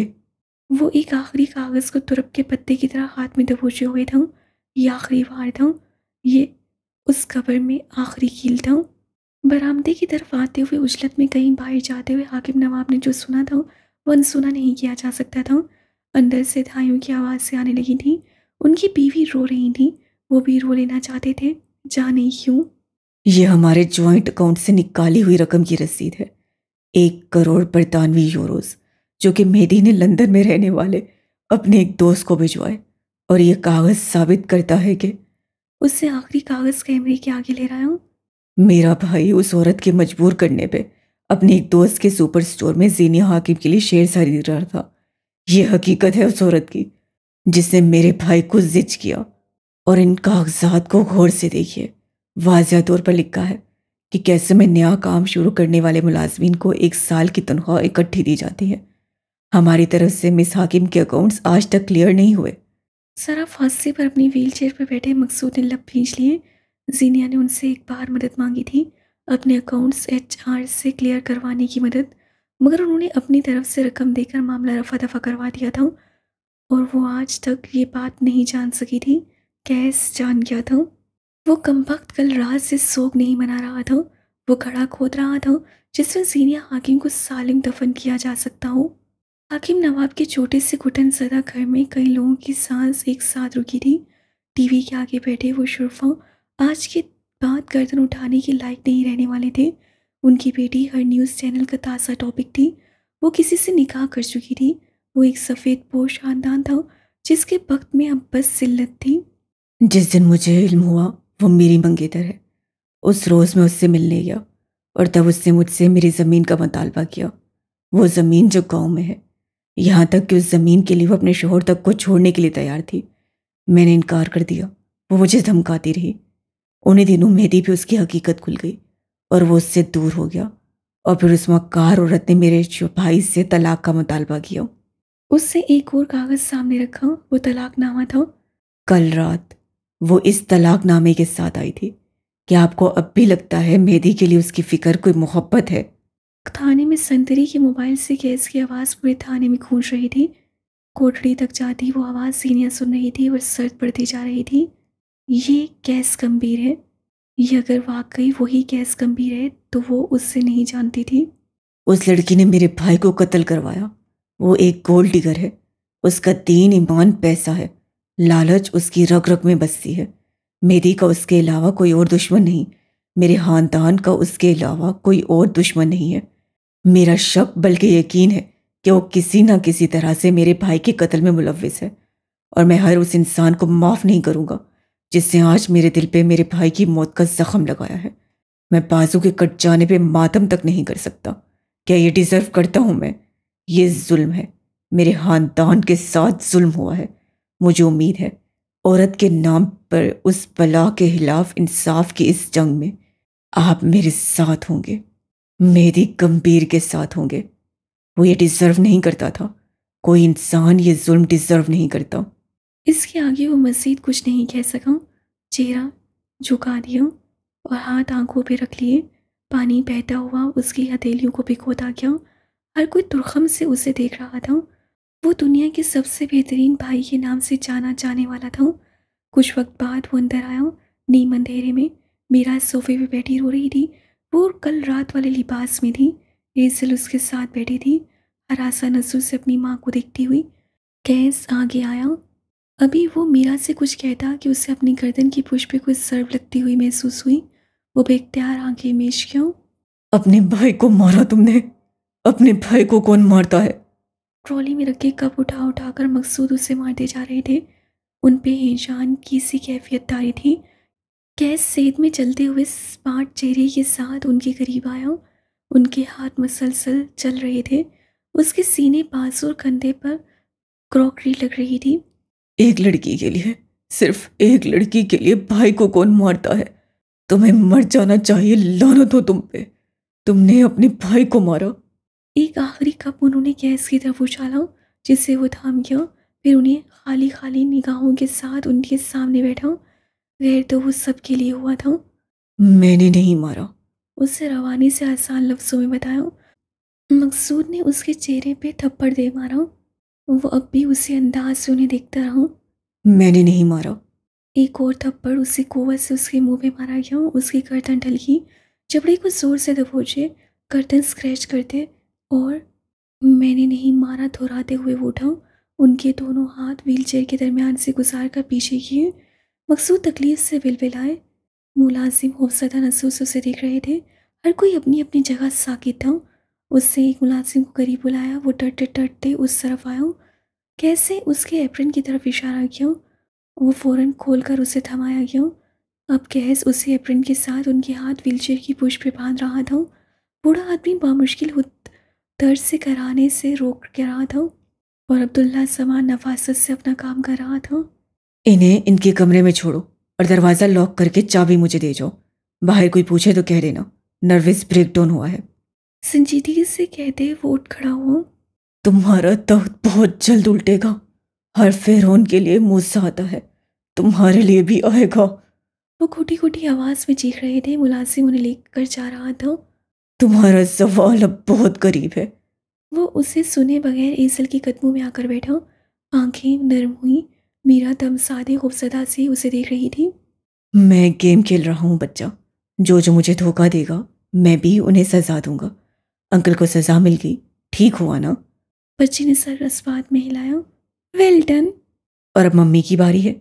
वो एक आखिरी कागज़ को तुरप के पत्ते की तरह हाथ में दबोचे हुए था ये आखिरी वार था ये उस कब्र में आखिरी कील था बरामदे की तरफ आते हुए उजलत में कहीं बाहर जाते हुए हाकिम नवाब ने जो सुना था वो अनसुना नहीं किया जा सकता था अंदर से धाइयों की आवाज़ से आने लगी थी उनकी बीवी रो रही थी वो भी रो लेना चाहते थे जा नहीं क्यों ये हमारे ज्वाइंट अकाउंट से निकाली हुई रकम की रसीद है एक करोड़ बरतानवी यूरोज़ जो कि मेहदी ने लंदन में रहने वाले अपने एक दोस्त को भिजवाए और ये कागज़ साबित करता है कि उससे आखिरी कागज़ कैमरे के आगे ले रहा हूँ मेरा भाई उस औरत के मजबूर करने पे अपने एक दोस्त के सुपर स्टोर में जीनिया हाकिम के लिए शेर खरीद रहा था यह हकीकत है उस औरत की जिसने मेरे भाई को जिज किया और इन कागजात को गौर से देखिए वाजिया तौर पर लिखा है कि कैसे में नया काम शुरू करने वाले मुलाजमीन को एक साल की तनख्वाह इकट्ठी दी जाती है हमारी तरफ से मिस हाकिम के अकाउंट्स आज तक क्लियर नहीं हुए सर आप हादसे पर अपनी व्हील चेयर पर बैठे मकसूद ने लब भेज लिए जीनिया ने उनसे एक बार मदद मांगी थी अपने अकाउंट्स एच से क्लियर करवाने की मदद मगर उन्होंने अपनी तरफ से रकम देकर मामला रफा दफा करवा दिया था और वो आज तक ये बात नहीं जान सकी थी कैस जान गया था वो कम वक्त कल रात से सोग नहीं मना रहा था वो खड़ा खोद रहा था जिसमें जीनिया हाकिम को सालिम दफन किया जा सकता हो हाकिम नवाब के छोटे से घुटन सदा घर में कई लोगों की सांस एक साथ रुकी थी टीवी के आगे बैठे वो शुरफा आज के बाद गर्दन उठाने के लायक नहीं रहने वाले थे उनकी बेटी हर न्यूज़ चैनल का ताज़ा टॉपिक थी वो किसी से निकाह कर चुकी थी वो एक सफ़ेद पोश खानदान था जिसके वक्त में अब बस सिल्लत थी जिस दिन मुझे इल्म हुआ वो मेरी मंगेतर है उस रोज़ मैं उससे मिलने गया और तब उसने मुझसे मेरी ज़मीन का मुतालबा किया वो ज़मीन जो गाँव में है यहाँ तक कि उस ज़मीन के लिए वो अपने शोहर तक को छोड़ने के लिए तैयार थी मैंने इनकार कर दिया वो मुझे धमकाती रही उन्हीं दिनों मेरी भी उसकी हकीकत खुल गई और वो उससे दूर हो गया और फिर उस मकार औरत ने मेरे भाई से तलाक का मुतालबा किया उससे एक और कागज़ सामने रखा वो तलाकनामा था कल रात वो इस तलाकनामे के साथ आई थी क्या आपको अब भी लगता है मेहदी के लिए उसकी फ़िक्र कोई मोहब्बत है थाने में संतरी के मोबाइल से गैस की आवाज़ पूरे थाने में गूंज रही थी कोठड़ी तक जाती वो आवाज़ सीनिया सुन रही थी और सर्द पड़ती जा रही थी ये गैस गंभीर है ये अगर वाकई वही गैस गंभीर है तो वो उससे नहीं जानती थी उस लड़की ने मेरे भाई को कत्ल करवाया वो एक गोल्ड डिगर है उसका दीन ईमान पैसा है लालच उसकी रग रग में बसती है मेरी का उसके अलावा कोई और दुश्मन नहीं मेरे खानदान का उसके अलावा कोई और दुश्मन नहीं है मेरा शक बल्कि यकीन है कि वो किसी ना किसी तरह से मेरे भाई के कत्ल में मुलविस है और मैं हर उस इंसान को माफ़ नहीं करूँगा जिसने आज मेरे दिल पे मेरे भाई की मौत का जख्म लगाया है मैं बाजू के कट जाने पे मातम तक नहीं कर सकता क्या ये डिज़र्व करता हूँ मैं ये जुल्म है मेरे खानदान के साथ जुल्म हुआ है मुझे उम्मीद है औरत के नाम पर उस बला के खिलाफ इंसाफ की इस जंग में आप मेरे साथ होंगे मेहदी गंभीर के साथ होंगे वो ये डिजर्व नहीं करता था कोई इंसान ये जुल्म डिजर्व नहीं करता इसके आगे वो मज़ीद कुछ नहीं कह सका चेहरा झुका दिया और हाथ आंखों पे रख लिए पानी बहता हुआ उसकी हथेलियों को भिगोता गया हर कोई तुरखम से उसे देख रहा था वो दुनिया के सबसे बेहतरीन भाई के नाम से जाना जाने वाला था कुछ वक्त बाद वो अंदर आया नीम अंधेरे में मेरा सोफे पे बैठी रो रही थी वो कल रात वाले लिबास में थी रेजल उसके साथ बैठी थी हरासा नजर से अपनी माँ को देखती हुई कैस आगे आया अभी वो मीरा से कुछ कहता कि उसे अपनी गर्दन की पुश पे कुछ सर्व लगती हुई महसूस हुई वो बेख्तियार आगे मेज क्यों अपने भाई को मारा तुमने अपने भाई को कौन मारता है ट्रॉली में रखे कप उठा उठाकर मकसूद उसे मारते जा रहे थे उन पे जान की सी कैफियत तारी थी गैस सेद में चलते हुए स्मार्ट चेहरे के साथ उनके करीब आया उनके हाथ मसलसल चल रहे थे उसके सीने पास और कंधे पर क्रॉकरी लग रही थी एक लड़की के लिए सिर्फ एक लड़की के लिए भाई को कौन मारता है तुम्हें मर जाना चाहिए लानत हो तुम पे तुमने अपने भाई को मारा एक आखिरी कप उन्होंने गैस की तरफ उछाला जिससे वो थाम गया फिर उन्हें खाली खाली निगाहों के साथ उनके सामने बैठा वह तो वो सब के लिए हुआ था मैंने नहीं मारा उससे रवानी से आसान लफ्ज़ों में बताया मकसूद ने उसके चेहरे पे थप्पड़ दे मारा वो अब भी उसे अंदाज से उन्हें देखता रहा मैंने नहीं मारा एक और थप्पड़ उसे कोवत से उसके मुंह पे मारा गया उसकी गर्दन ढलकी जबड़े को ज़ोर से दबोचे गर्दन स्क्रैच करते और मैंने नहीं मारा दोहराते हुए वो उठा उनके दोनों हाथ व्हील चेयर के दरमियान से गुजार कर पीछे किए मकसूद तकलीफ से बिलबिलाए मुलाजिम हौसला नसूस उसे देख रहे थे हर कोई अपनी अपनी जगह साकित था उससे एक मुलाजिम को करीब बुलाया वो डरते डरते उस तरफ आया कैसे उसके एप्रन की तरफ इशारा किया वो फ़ौरन खोल कर उसे थमाया गया अब कैस उसे एप्रन के साथ उनके हाथ व्हीलचेयर की पुश पे बांध रहा था बूढ़ा आदमी बामुश्किल दर्द से कराने से रोक रहा था और अब्दुल्ला समान नफासत से अपना काम कर रहा था इन्हें इनके कमरे में छोड़ो और दरवाज़ा लॉक करके चाबी मुझे दे जाओ बाहर कोई पूछे तो कह देना नर्वस ब्रेकडाउन हुआ है संजीदगी से कह दे वोट खड़ा हो तुम्हारा तख्त बहुत जल्द उल्टेगा हर फिर के लिए मुझसे आता है तुम्हारे लिए भी आएगा वो खोटी खोटी आवाज़ में चीख रहे थे मुलाजिम उन्हें लेकर जा रहा था तुम्हारा सवाल अब बहुत करीब है वो उसे सुने बगैर ईसल के कदमों में आकर बैठा आंखें नरम हुई मेरा दम सादे खूबसदा से उसे देख रही थी मैं गेम खेल रहा हूँ बच्चा जो जो मुझे धोखा देगा मैं भी उन्हें सजा दूंगा अंकल को सजा मिल गई ठीक हुआ ना बच्चे ने सर रसवाद में हिलाया वेल डन और अब मम्मी की बारी है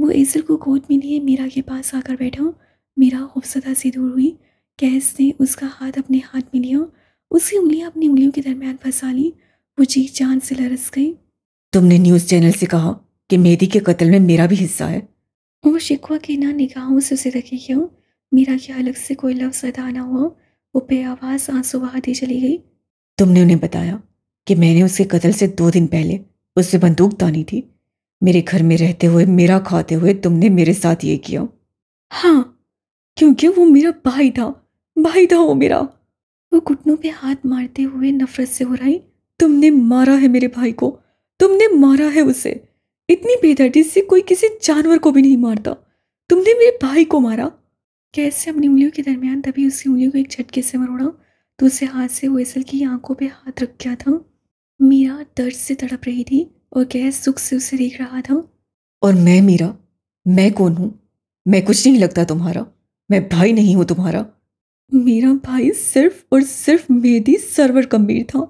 वो एजल को गोद में लिए मीरा के पास आकर बैठा मीरा खूबसदा से दूर हुई कैस ने उसका हाथ अपने हाथ में लिया उसकी उंगलियां अपनी उंगलियों के दरमियान फंसा ली वो जी जान से लरस गई तुमने न्यूज़ चैनल से कहा कि मेहदी के कत्ल में मेरा भी हिस्सा है वो शिकवा की ना निगाहों से उसे रखी क्यों मेरा क्या अलग से कोई लफ्ज़ अदा ना हुआ वो आवाज आंसू बहाती चली गई तुमने उन्हें बताया कि मैंने उसके कत्ल से दो दिन पहले उससे बंदूक तानी थी मेरे घर में रहते हुए मेरा खाते हुए तुमने मेरे साथ ये किया हाँ क्योंकि वो मेरा भाई था भाई था वो मेरा वो घुटनों पे हाथ मारते हुए नफरत से हो रही तुमने मारा है मेरे भाई को तुमने मारा है उसे इतनी बेदर्दी से कोई किसी जानवर को भी नहीं मारता तुमने मेरे भाई को मारा कैसे अपनी उंगलियों के दरमियान तभी उसकी उंगलियों को एक झटके से मरोड़ा तो उसे हाथ से वैसल की आंखों पे हाथ रख गया था मीरा दर्द से तड़प रही थी और गैस सुख से उसे देख रहा था और मैं मीरा मैं कौन हूँ मैं कुछ नहीं लगता तुम्हारा मैं भाई नहीं हूँ तुम्हारा मेरा भाई सिर्फ और सिर्फ मेदी सर्वर कमीर था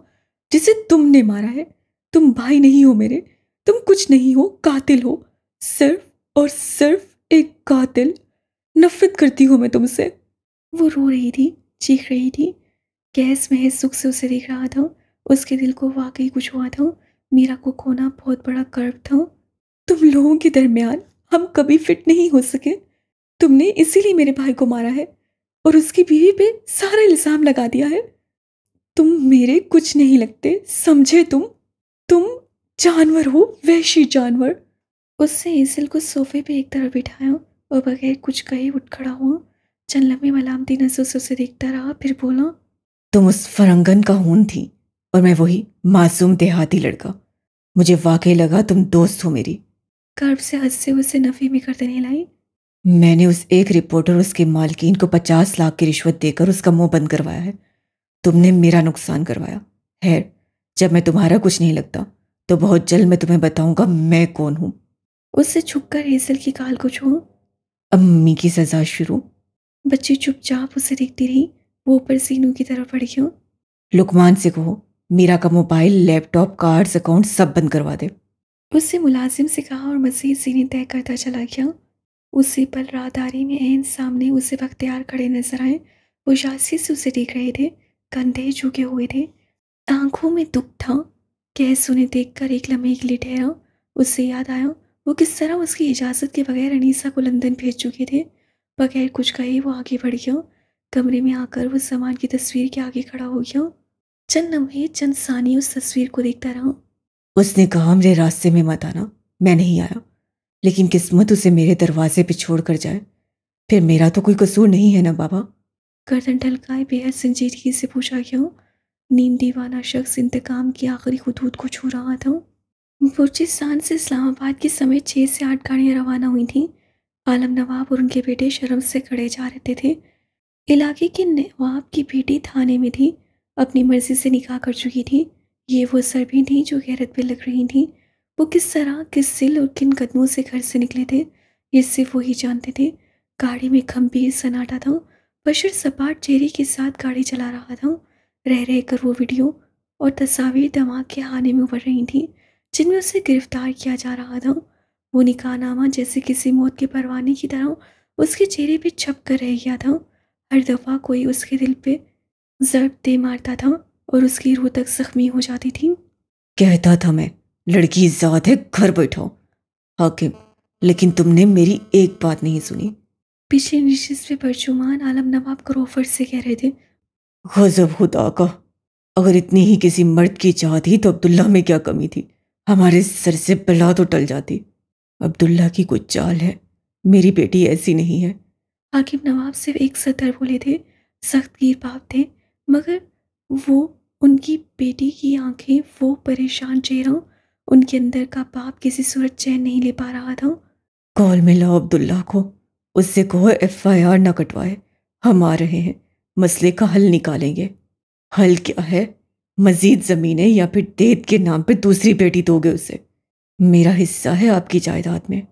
जिसे तुमने मारा है तुम भाई नहीं हो मेरे तुम कुछ नहीं हो कातिल हो सिर्फ और सिर्फ एक कातिल नफरत करती हूँ मैं तुमसे वो रो रही थी चीख रही थी गैस महज सुख से उसे देख रहा था उसके दिल को वाकई कुछ हुआ था मीरा को खोना बहुत बड़ा गर्व था तुम लोगों के दरमियान हम कभी फिट नहीं हो सके तुमने इसीलिए मेरे भाई को मारा है और उसकी बीवी पे सारा इल्ज़ाम लगा दिया है तुम मेरे कुछ नहीं लगते समझे तुम तुम जानवर हो वैशी जानवर उससे इंसिल को सोफे पे एक तरफ बिठाया और बगैर कुछ कहे उठ खड़ा हुआ चंद लम्बी मलामती नजर से उसे देखता रहा फिर बोला तुम उस फरंगन का हून थी और मैं वही मासूम देहाती लड़का मुझे वाकई लगा तुम दोस्त हो मेरी कर्ब से हंसते उसे नफे में गर्दन हिलाई मैंने उस एक रिपोर्टर उसके मालकिन को पचास लाख की रिश्वत देकर उसका मुंह बंद करवाया है तुमने मेरा नुकसान करवाया है जब मैं तुम्हारा कुछ नहीं लगता तो बहुत जल्द मैं तुम्हें बताऊंगा मैं कौन हूं उससे छुपकर हेसल की काल को छू अम्मी की सजा शुरू बच्ची चुपचाप उसे देखती रही वो ऊपर सीनू की तरफ बढ़ क्यों लुकमान से कहो मीरा का मोबाइल लैपटॉप कार्ड्स अकाउंट सब बंद करवा दे उससे मुलाजिम से कहा और मजीद सीने तय करता चला गया उसी पल राहदारी में एन सामने उसे बख्तियार खड़े नजर आए वो शासी से उसे देख रहे थे कंधे झुके हुए थे आंखों में दुख था कैस उन्हें देखकर एक लम्हे के लिए ठहरा उससे याद आया वो किस तरह उसकी इजाज़त के बगैर अनीसा को लंदन भेज चुके थे बगैर कुछ कहे वो आगे बढ़ गया कमरे में आकर वो सामान की तस्वीर के आगे खड़ा हो गया चंद लम्हे चंद सानी उस तस्वीर को देखता रहा उसने कहा मेरे रास्ते में मत आना मैं नहीं आया लेकिन किस्मत उसे मेरे दरवाजे पे छोड़ कर जाए फिर मेरा तो कोई कसूर नहीं है ना बाबा गर्दन ढलकाए बेहद संजीदगी से पूछा क्यों नीम दीवाना शख्स इंतकाम की आखिरी खतूत को छू रहा था बुर्चिस्तान से इस्लामाबाद के समय छः से आठ गाड़ियाँ रवाना हुई थीं आलम नवाब और उनके बेटे शर्म से खड़े जा रहे थे इलाके के नवाब की बेटी थाने में थी अपनी मर्जी से निकाह कर चुकी थी ये वो सर भी थी जो गैरत पे लग रही थी वो किस तरह किस सिल और किन कदमों से घर से निकले थे ये सिर्फ वही जानते थे गाड़ी में खम्भी सन्नाटा था बशर सपाट चेहरे के साथ गाड़ी चला रहा था रह रहकर वो वीडियो और तस्वीर दिमाग के हाने में उभर रही थी जिनमें उसे गिरफ्तार किया जा रहा था वो निकाहनामा जैसे किसी मौत के परवाने की तरह उसके चेहरे पे छप कर रह गया था हर दफ़ा कोई उसके दिल पे जरब दे मारता था और उसकी रूह तक जख्मी हो जाती थी कहता था मैं लड़की ज़्याद है घर बैठो हाकिम लेकिन तुमने मेरी एक बात नहीं सुनी पीछे निशिस पे परचुमान आलम नवाब करोफर से कह रहे थे गजब खुदा का अगर इतनी ही किसी मर्द की चाह थी तो अब्दुल्ला में क्या कमी थी हमारे सर से बला तो टल जाती अब्दुल्ला की कुछ चाल है मेरी बेटी ऐसी नहीं है हाकिम नवाब सिर्फ एक सतर बोले थे सख्त गिर बाप थे मगर वो उनकी बेटी की आंखें वो परेशान चेहरा उनके अंदर का बाप किसी सूरत चैन नहीं ले पा रहा था कॉल मिला अब्दुल्ला को उससे कहो एफ आई आर ना कटवाए हम आ रहे हैं मसले का हल निकालेंगे हल क्या है मजीद ज़मीनें या फिर देत के नाम पे दूसरी बेटी दोगे उसे मेरा हिस्सा है आपकी जायदाद में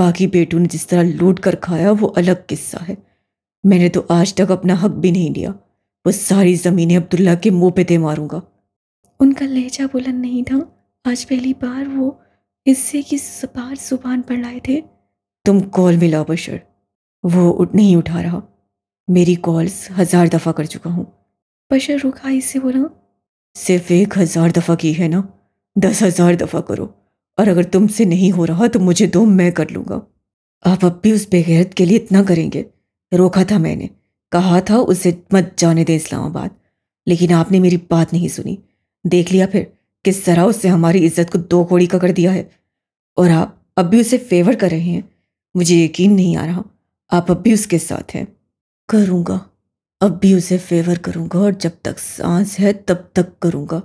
बाकी बेटों ने जिस तरह लूट कर खाया वो अलग किस्सा है मैंने तो आज तक अपना हक भी नहीं लिया वो सारी ज़मीनें अब्दुल्ला के मुंह पे दे मारूंगा उनका लहजा बुलंद नहीं था आज पहली बार वो इससे की सपार जुबान पर लाए थे तुम कॉल मिला बशर वो उठ नहीं उठा रहा मेरी कॉल्स हज़ार दफ़ा कर चुका हूँ बशर रुका इससे बोला सिर्फ एक हज़ार दफ़ा की है ना दस हज़ार दफ़ा करो और अगर तुमसे नहीं हो रहा तो मुझे दो मैं कर लूंगा आप अब भी उस बेगैरत के लिए इतना करेंगे रोका था मैंने कहा था उसे मत जाने दे इस्लामाबाद लेकिन आपने मेरी बात नहीं सुनी देख लिया फिर किस तरह उससे हमारी इज्जत को दो कौड़ी का कर दिया है और आप अब भी उसे फेवर कर रहे हैं मुझे यकीन नहीं आ रहा आप अब भी उसके साथ हैं करूँगा अब भी उसे फेवर करूँगा और जब तक सांस है तब तक करूँगा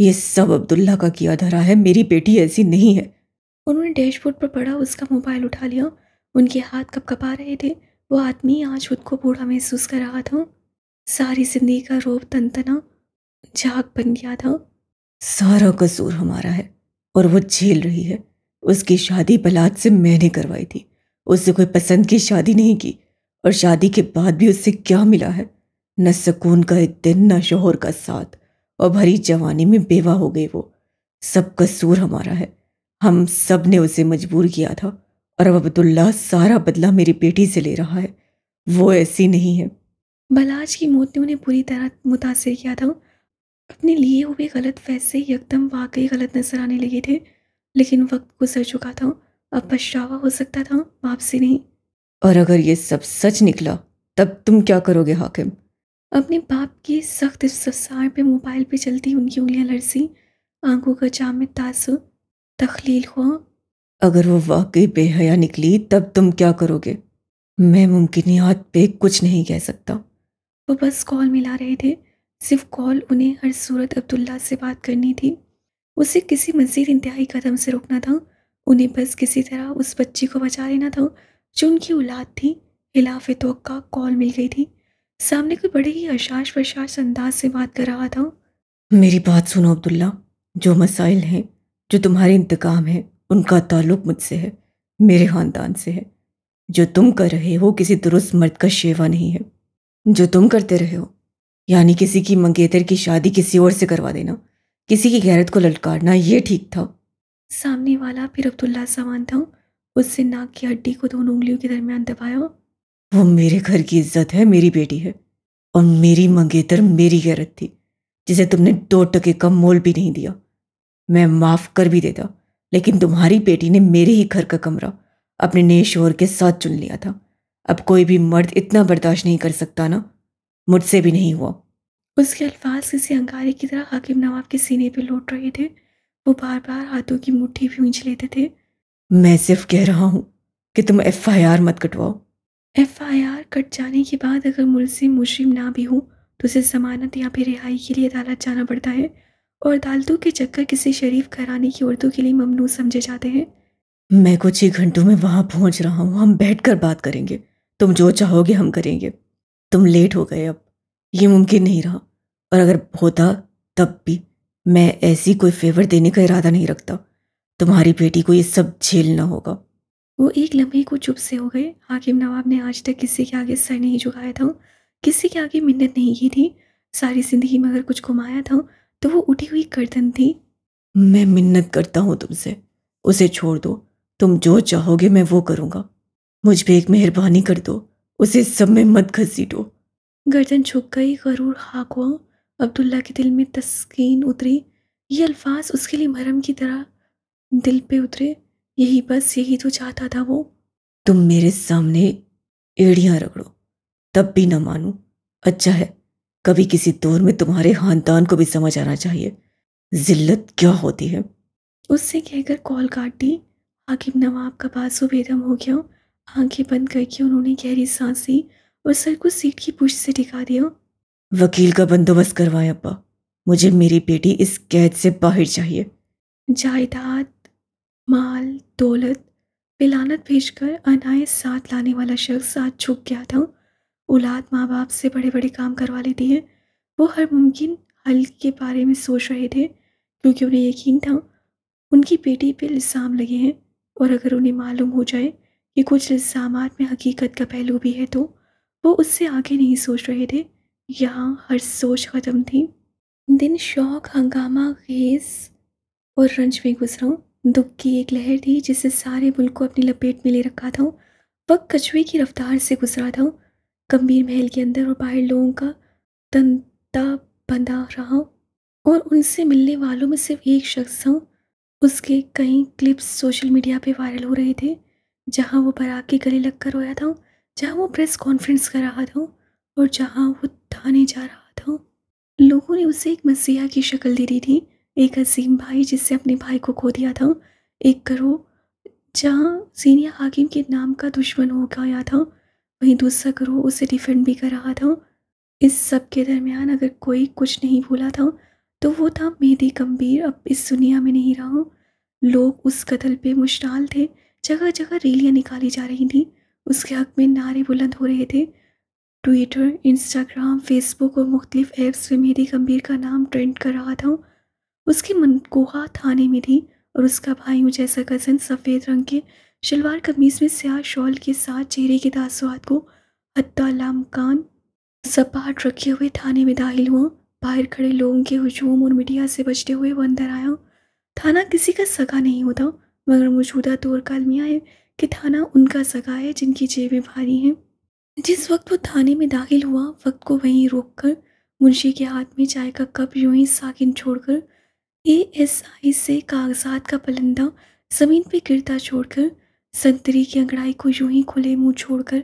ये सब अब्दुल्ला का किया धरा है मेरी बेटी ऐसी नहीं है उन्होंने डैशबोर्ड पर पड़ा उसका मोबाइल उठा लिया उनके हाथ कप कपा रहे थे वो आदमी आज खुद को बूढ़ा महसूस कर रहा था सारी जिंदगी का रोब तनतना झाग बन गया था सारा कसूर हमारा है और वो झेल रही है उसकी शादी बलात् से मैंने करवाई थी उससे कोई पसंद की शादी नहीं की और शादी के बाद भी उससे क्या मिला है न सुकून का एक दिन न शोहर का साथ और भरी जवानी में बेवा हो गई वो सब कसूर हमारा है हम सब ने उसे मजबूर किया था और अब अब्दुल्ला सारा बदला मेरी बेटी से ले रहा है वो ऐसी नहीं है बलाज की मौत ने उन्हें पूरी तरह मुतासर किया था अपने लिए हुए गलत फैसले यकदम वाकई गलत नजर आने लगे थे लेकिन वक्त गुजर चुका था अब पछतावा हो सकता था वापसी नहीं और अगर ये सब सच निकला तब तुम क्या करोगे हाकिम अपने बाप के सख्त ससार पे मोबाइल पे चलती उनकी उंगलियां लड़सी आंखों का जाम तासु तखलील हुआ अगर वो वाकई बेहया निकली तब तुम क्या करोगे मैं मुमकिनियात पे कुछ नहीं कह सकता वो बस कॉल मिला रहे थे सिर्फ कॉल उन्हें हर सूरत अब्दुल्ला से बात करनी थी उसे किसी मजीद इंतहाई कदम से रोकना था उन्हें बस किसी तरह उस बच्ची को बचा लेना था जो उनकी औलाद थी खिलाफ तो कॉल मिल गई थी सामने कोई बड़े ही अशाश प्रशाश अंदाज से बात कर रहा था मेरी बात सुनो अब्दुल्ला जो मसाइल हैं जो तुम्हारे इंतकाम है उनका ताल्लुक मुझसे है मेरे ख़ानदान से है जो तुम कर रहे हो किसी दुरुस्त मर्द का शेवा नहीं है जो तुम करते रहे हो यानी किसी की मंगेतर की शादी किसी और से करवा देना किसी की गैरत को ललकारना ये ठीक था सामने वाला फिर अब्दुल्ला सामान था उससे नाक की हड्डी को दोनों उंगलियों के दरमियान दबाया वो मेरे घर की इज्जत है मेरी बेटी है और मेरी मंगेतर मेरी गैरत थी जिसे तुमने दो टके का मोल भी नहीं दिया मैं माफ़ कर भी देता लेकिन तुम्हारी बेटी ने मेरे ही घर का कमरा अपने नए शोर के साथ चुन लिया था अब कोई भी मर्द इतना बर्दाश्त नहीं कर सकता ना मुझसे भी नहीं हुआ उसके अल्फाज किसी अंगारे की तरह हाकिम नवाब के सीने पर लौट रहे थे वो बार बार हाथों की मुट्ठी भी ऊंच लेते थे मैं सिर्फ कह रहा हूँ कि तुम एफआईआर मत कटवाओ एफआईआर कट जाने के बाद अगर मुलसिम मुजरिम ना भी हो तो उसे जमानत या फिर रिहाई के लिए अदालत जाना पड़ता है और अदालतों के चक्कर किसी शरीफ घराने की औरतों के लिए ममनू समझे जाते हैं मैं कुछ ही घंटों में वहाँ पहुँच रहा हूँ हम बैठ कर बात करेंगे तुम जो चाहोगे हम करेंगे तुम लेट हो गए अब ये मुमकिन नहीं रहा और अगर होता तब भी मैं ऐसी कोई फेवर देने का इरादा नहीं रखता तुम्हारी बेटी को ये सब झेलना होगा वो एक लम्हे को चुप से हो गए हाकिम नवाब ने आज तक किसी के आगे सर नहीं झुकाया था किसी के आगे मिन्नत नहीं की थी सारी जिंदगी में अगर कुछ घुमाया था तो वो उठी हुई गर्दन थी मैं मिन्नत करता हूँ तुमसे उसे छोड़ दो तुम जो चाहोगे मैं वो करूँगा मुझ पर एक मेहरबानी कर दो उसे सब में मत घसीटो गर्दन झुक गई गरूर हाक हुआ अब्दुल्ला के दिल में तस्कीन उतरी ये अल्फाज उसके लिए मरम की तरह दिल पे उतरे यही बस यही तो चाहता था वो तुम मेरे सामने एड़ियां रगड़ो तब भी ना मानू अच्छा है कभी किसी दौर में तुम्हारे खानदान को भी समझ आना चाहिए जिल्लत क्या होती है उससे कहकर कॉल काट दी हाकिम नवाब का बाजू बेदम हो गया आंखें बंद करके उन्होंने गहरी सांस ली और सर को सीट की पुष्ट से टिका दिया वकील का बंदोबस्त करवाए अब्बा मुझे मेरी बेटी इस कैद से बाहर चाहिए जायदाद माल दौलत पिलानत भेजकर अनाए साथ लाने वाला शख्स साथ छुप गया था औलाद माँ बाप से बड़े बड़े काम करवा लेती है वो हर मुमकिन हल के बारे में सोच रहे थे क्योंकि उन्हें यकीन था उनकी बेटी पे इल्ज़ाम लगे हैं और अगर उन्हें मालूम हो जाए कि कुछ इल्ज़ाम में हकीकत का पहलू भी है तो वो उससे आगे नहीं सोच रहे थे यहाँ हर सोच ख़त्म थी दिन शौक हंगामा खेस और रंज में गुजरा दुख की एक लहर थी जिसे सारे मुल्क को अपनी लपेट में ले रखा था वक्त कछुए की रफ्तार से गुजरा था गंभीर महल के अंदर और बाहर लोगों का तंता बंधा रहा और उनसे मिलने वालों में सिर्फ एक शख्स था उसके कई क्लिप्स सोशल मीडिया पे वायरल हो रहे थे जहाँ वो बराग के गले लग कर रोया था जहाँ वो प्रेस कॉन्फ्रेंस कर रहा था और जहाँ वो थाने जा रहा था लोगों ने उसे एक मसीहा की शक्ल दे दी थी एक अजीम भाई जिससे अपने भाई को खो दिया था एक करो जहाँ सीनियर हाकिम के नाम का दुश्मन हो गया था वहीं दूसरा करो उसे डिफेंड भी कर रहा था इस सब के दरमियान अगर कोई कुछ नहीं भूला था तो वो था मेहदी गंभीर अब इस दुनिया में नहीं रहा लोग उस कत्ल पे मुश्ताल थे जगह जगह रैलियाँ निकाली जा रही थी उसके हक में नारे बुलंद हो रहे थे ट्विटर इंस्टाग्राम फेसबुक और मुख्तलिफ ऐप्स में मेहदी गंभीर का नाम ट्रेंड कर रहा था उसकी मनकोहा थाने में थी और उसका भाई मुझे ऐसा कज़न सफ़ेद रंग के शलवार कमीज में स्याह शॉल के साथ चेहरे के तासुआत को हत्तालामकान सपाट रखे हुए थाने में दाखिल हुआ बाहर खड़े लोगों के हजूम और मीडिया से बचते हुए वो अंदर आया थाना किसी का सगा नहीं होता मगर मौजूदा तौर का अलमिया है कि थाना उनका सगा है जिनकी जेबें भारी हैं जिस वक्त वो थाने में दाखिल हुआ वक्त को वहीं रोककर मुंशी के हाथ में चाय का कप यूं ही साकिन छोड़कर एएसआई से कागजात का पलंदा जमीन पे गिरता छोड़कर संतरी की अंगड़ाई को यूं ही खुले मुंह छोड़कर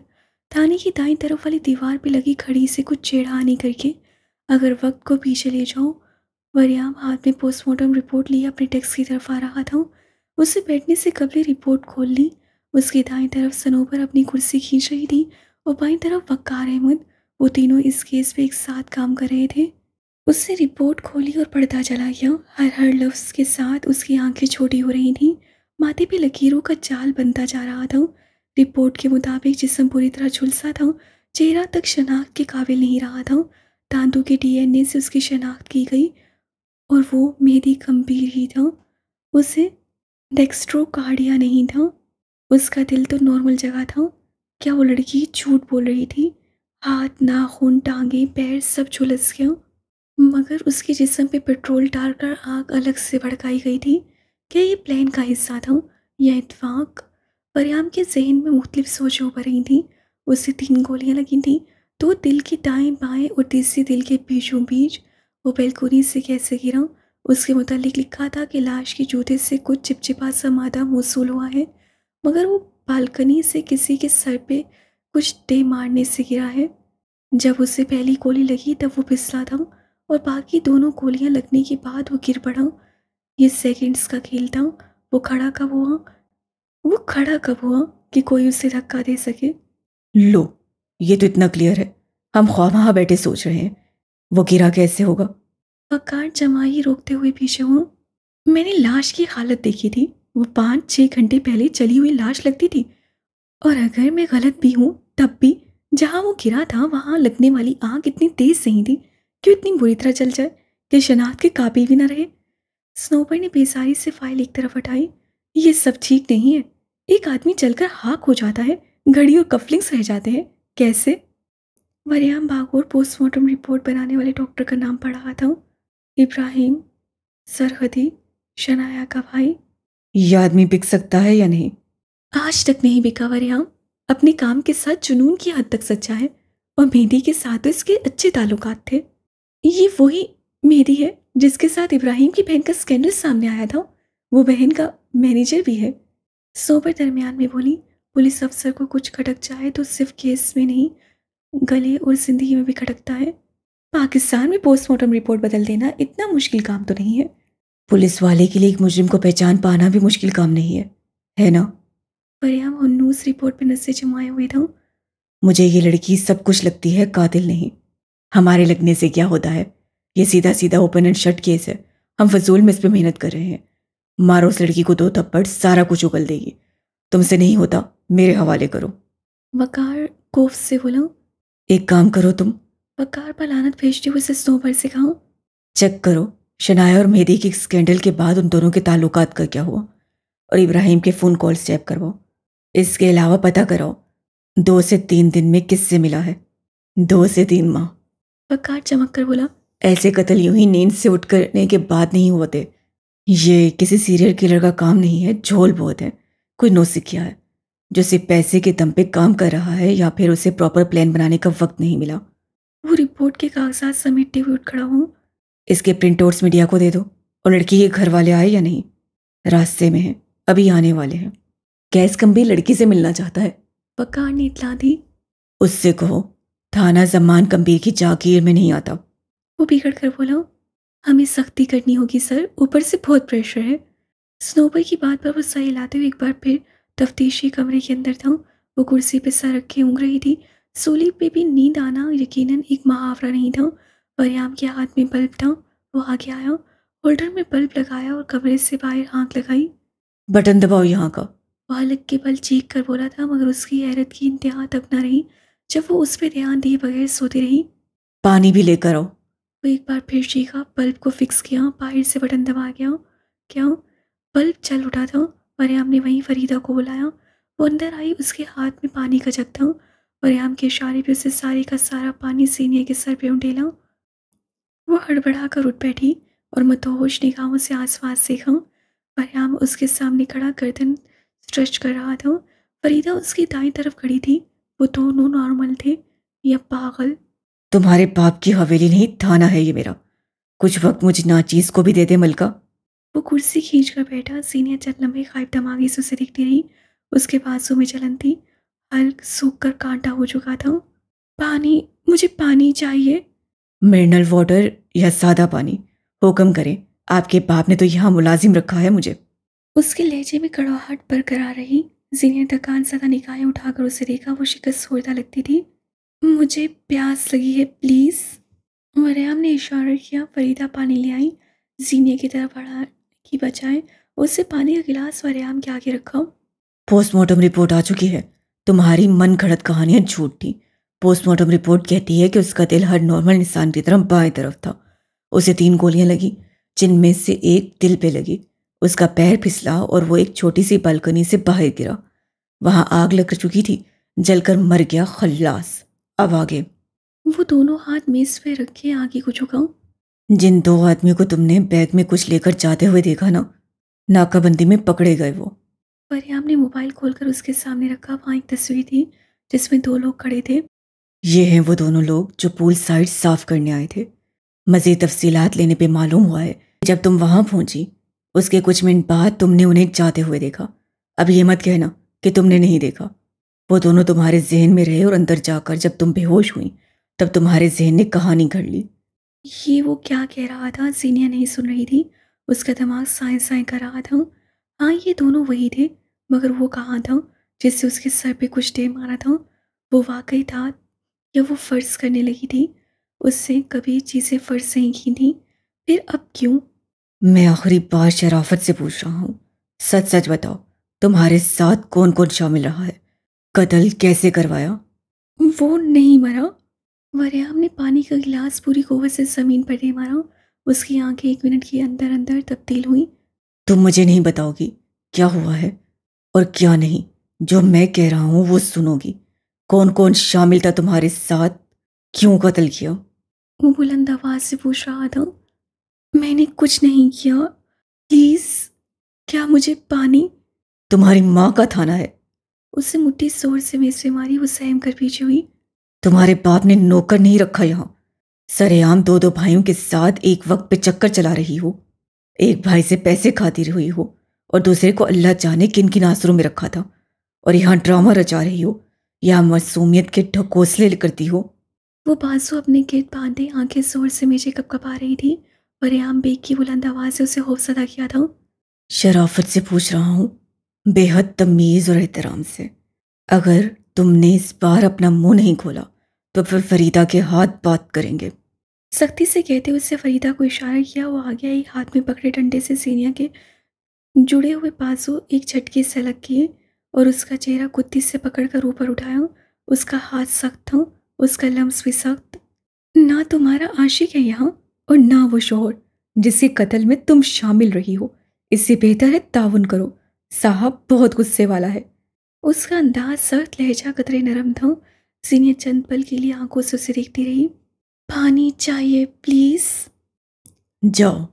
थाने की दाई तरफ वाली दीवार पे लगी खड़ी से कुछ छेड़हानी करके अगर वक्त को पीछे ले जाऊं वरियाम हाथ में पोस्टमार्टम रिपोर्ट लिए अपने टैक्स की तरफ आ रहा था उसे बैठने से कबले रिपोर्ट खोल ली उसकी दाई तरफ सनोबर अपनी कुर्सी खींच रही थी और बाई तरफ वक्कार अहमद वो तीनों इस केस पे एक साथ काम कर रहे थे उसने रिपोर्ट खोली और पढ़ता चला गया हर हर लफ्ज़ के साथ उसकी आंखें छोटी हो रही थीं माथे पे लकीरों का जाल बनता जा रहा था रिपोर्ट के मुताबिक जिसम पूरी तरह झुलसा था चेहरा तक शनाख्त के काबिल नहीं रहा था दांतों के डीएनए से उसकी शनाख्त की गई और वो मेहदी गंभीर ही था उसे डेक्स्ट्रोकार्डिया नहीं था उसका दिल तो नॉर्मल जगह था क्या वो लड़की झूठ बोल रही थी हाथ नाखून टांगे पैर सब झुलस गया मगर उसके जिसम पे पेट्रोल डालकर आग अलग से भड़काई गई थी क्या ये प्लान का हिस्सा था यह इतफाक परियाम के जहन में मुख्तलिफ सोचें उभर रही थी उसे तीन गोलियां लगी थी दो दिल के दाएं बाएं और तीसरे दिल के बीचों बीच वो बेलकोनी से कैसे गिरा उसके मुतालिक लिखा था कि लाश के जूते से कुछ चिपचिपा सा मादा मौसूल हुआ है मगर वो बालकनी से किसी के सर पे कुछ दे मारने से गिरा है जब उसे पहली गोली लगी तब वो पिसला था और बाकी दोनों गोलियां लगने के बाद वो गिर पड़ा ये सेकंड्स का खेल था वो खड़ा कब हुआ वो खड़ा कब हुआ कि कोई उसे धक्का दे सके लो ये तो इतना क्लियर है हम ख्वाबा बैठे सोच रहे हैं वो गिरा कैसे होगा पकार जमाई रोकते हुए पीछे हूँ मैंने लाश की हालत देखी थी वो पाँच छः घंटे पहले चली हुई लाश लगती थी और अगर मैं गलत भी हूँ तब भी जहाँ वो गिरा था वहाँ लगने वाली आग इतनी तेज़ नहीं थी क्यों इतनी बुरी तरह चल जाए कि शनाख्त के काबिल भी ना रहे स्नोबर ने बेजारी से फाइल एक तरफ हटाई ये सब ठीक नहीं है एक आदमी चलकर हाक हो जाता है घड़ी और कफलिंग्स रह जाते हैं कैसे वरियाम बागोर पोस्टमार्टम रिपोर्ट बनाने वाले डॉक्टर का नाम पढ़ा रहा था इब्राहिम सरहदी शनाया का भाई ये आदमी बिक सकता है या नहीं आज तक नहीं बिका वरियाम अपने काम के साथ जुनून की हद तक सच्चा है और मेहंदी के साथ इसके अच्छे ताल्लुकात थे ये वही मेरी है जिसके साथ इब्राहिम की बहन का स्कैंडल सामने आया था वो बहन का मैनेजर भी है सोबर दरमियान में बोली पुलिस अफसर को कुछ खटक जाए तो सिर्फ केस में नहीं गले और ज़िंदगी में भी खटकता है पाकिस्तान में पोस्टमार्टम रिपोर्ट बदल देना इतना मुश्किल काम तो नहीं है पुलिस वाले के लिए एक मुजरिम को पहचान पाना भी मुश्किल काम नहीं है है ना पर और रिपोर्ट पर नस्से जमाए हुए था मुझे ये लड़की सब कुछ लगती है कातिल नहीं हमारे लगने से क्या होता है ये सीधा सीधा ओपन एंड शट केस है हम फजूल में इस पर मेहनत कर रहे हैं मारो उस लड़की को दो थप्पड़ सारा कुछ उगल देगी तुमसे नहीं होता मेरे हवाले करो वकार कोफ से बोला एक काम करो तुम वकार पर लानत भेजती हुए सौ पर सिखाऊ चेक करो शनाया और मेहदी के स्कैंडल के बाद उन दोनों के ताल्लुक का क्या हुआ और इब्राहिम के फ़ोन कॉल्स चेक करवाओ इसके अलावा पता कराओ दो से तीन दिन में किससे मिला है दो से तीन माह वकार चमक कर बोला ऐसे कत्ल यूं ही नींद से उठ करने के बाद नहीं होते ये किसी सीरियल किलर का काम नहीं है झोल बहुत है कोई नौसिकिया है जो सिर्फ पैसे के दम पे काम कर रहा है या फिर उसे प्रॉपर प्लान बनाने का वक्त नहीं मिला वो रिपोर्ट के कागजात समेटते हुए उठ खड़ा हूँ इसके प्रिंट आउट्स मीडिया को दे दो और लड़की के घर वाले आए या नहीं रास्ते में है अभी आने वाले हैं गैस कम भी लड़की से मिलना चाहता है पकार ने इतला दी उससे कहो थाना जमान गंभीर की जागीर में नहीं आता वो बिगड़ कर बोला हमें सख्ती करनी होगी सर ऊपर से बहुत प्रेशर है स्नोबर की बात पर वो गुस्सा हिलाते हुए एक बार फिर तफ्तीशी कमरे के अंदर था वो कुर्सी पर सर रख के उंग रही थी सोली पे भी नींद आना यकीनन एक मुहावरा नहीं था वरियाम के हाथ में बल्ब था वो आगे आया होल्डर में बल्ब लगाया और कमरे से बाहर आँख लगाई बटन दबाओ यहाँ का बालक के बल चीख कर बोला था मगर उसकी हैरत की इंतहा तक न रही जब वो उस पर ध्यान दिए बगैर सोती रही पानी भी लेकर आओ वो एक बार फिर चीखा बल्ब को फिक्स किया बाहर से बटन दबा गया क्या बल्ब चल उठा था मरियाम ने वहीं फरीदा को बुलाया वो अंदर आई उसके हाथ में पानी का जग था मरियाम के इशारे पे उसे सारे का सारा पानी सीनियर के सर पे उठेला वो हड़बड़ा कर उठ बैठी और मतोहोश निगाहों से आस पास देखा वरियाम उसके सामने खड़ा गर्दन स्ट्रेच कर रहा था फरीदा उसकी दाई तरफ खड़ी थी वो दोनों तो नॉर्मल थे या पागल तुम्हारे बाप की हवेली नहीं थाना है ये मेरा कुछ वक्त मुझे नाचीज को भी दे दे मलका वो कुर्सी खींच कर बैठा सीनियर चल लंबे खाइब दमागे से उसे दिखती रही उसके बाजू में चलन थी हल्क सूख कर कांटा हो चुका था पानी मुझे पानी चाहिए मिनरल वाटर या सादा पानी हुक्म करें आपके बाप ने तो यहाँ मुलाजिम रखा है मुझे उसके लहजे में कड़वाहट बरकरार रही जीने थकान सदा निकाय उठाकर उसे देखा वो शिकस्त होता लगती थी मुझे प्यास लगी है प्लीज़ मरियाम ने इशारा किया फरीदा पानी ले आई जीने की तरफ बढ़ा की बजाय उससे पानी का गिलास मरियाम के आगे रखा पोस्टमार्टम रिपोर्ट आ चुकी है तुम्हारी मन घड़त कहानियाँ झूठ थी पोस्टमार्टम रिपोर्ट कहती है कि उसका दिल हर नॉर्मल इंसान की तरफ बाएं तरफ था उसे तीन गोलियां लगी जिनमें से एक दिल पे लगी उसका पैर फिसला और वो एक छोटी सी बालकनी से बाहर गिरा वहां आग लग चुकी थी जलकर मर गया खल्लास अब आगे वो दोनों हाथ मेज पे रखे आगे को झुकाऊ जिन दो आदमियों को तुमने बैग में कुछ लेकर जाते हुए देखा ना नाकाबंदी में पकड़े गए वो परियाम ने मोबाइल खोलकर उसके सामने रखा वहाँ एक तस्वीर थी जिसमें दो लोग खड़े थे ये हैं वो दोनों लोग जो पूल साइड साफ करने आए थे मज़ीद तफसीलात लेने पे मालूम हुआ है जब तुम वहाँ पहुंची उसके कुछ मिनट बाद तुमने उन्हें जाते हुए देखा अब ये मत कहना कि तुमने नहीं देखा वो दोनों तुम्हारे जहन में रहे और अंदर जाकर जब तुम बेहोश हुई तब तुम्हारे जहन ने कहानी घड़ ली ये वो क्या कह रहा था सीनिया नहीं सुन रही थी उसका दिमाग साए साए कर रहा था हाँ ये दोनों वही थे मगर वो कहाँ था जिससे उसके सर पे कुछ दे मारा था वो वाकई था या वो फ़र्ज करने लगी थी उससे कभी चीज़ें फ़र्ज नहीं की थी फिर अब क्यों मैं आखिरी बार शराफत से पूछ रहा हूँ सच सच बताओ तुम्हारे साथ कौन कौन शामिल रहा है कत्ल कैसे करवाया वो नहीं मरा वरियाम ने पानी का गिलास पूरी कोवत से ज़मीन पर दे मारा उसकी आंखें एक मिनट के अंदर अंदर तब्दील हुई तुम मुझे नहीं बताओगी क्या हुआ है और क्या नहीं जो मैं कह रहा हूँ वो सुनोगी कौन कौन शामिल था तुम्हारे साथ क्यों कत्ल किया वो बुलंद आवाज़ से पूछ रहा था मैंने कुछ नहीं किया प्लीज क्या मुझे पानी तुम्हारी माँ का थाना है उससे मुट्ठी जोर से मेज से मारी वो सहम कर पीछे हुई तुम्हारे बाप ने नौकर नहीं रखा यहाँ सरेआम दो दो भाइयों के साथ एक वक्त पे चक्कर चला रही हो एक भाई से पैसे खाती हुई हो और दूसरे को अल्लाह जाने किन किन आंसरों में रखा था और यहाँ ड्रामा रचा रही हो या मासूमियत के ढकोसले करती हो वो बाजू अपने गेट बांधे आंखें जोर से मेजे कपकपा रही थी फरेआम बेग की बुलंद आवाज़ से उसे सदा किया था शराफत से पूछ रहा हूँ बेहद तमीज़ और एहतराम से अगर तुमने इस बार अपना मुंह नहीं खोला तो फिर फरीदा के हाथ बात करेंगे सख्ती से कहते हुए उससे फरीदा को इशारा किया वो आ गया एक हाथ में पकड़े डंडे से सीनिया के जुड़े हुए बाजू एक झटके से अलग किए और उसका चेहरा कुत्ती से पकड़कर ऊपर उठाया उसका हाथ सख्त था उसका लम्स भी सख्त ना तुम्हारा आशिक है यहाँ और ना वो शोहर जिसके कत्ल में तुम शामिल रही हो इससे बेहतर है ताउन करो साहब बहुत गुस्से वाला है उसका अंदाज सख्त लहजा कतरे नरम था सीनियर चंद पल के लिए आंखों से उसे देखती रही पानी चाहिए प्लीज जाओ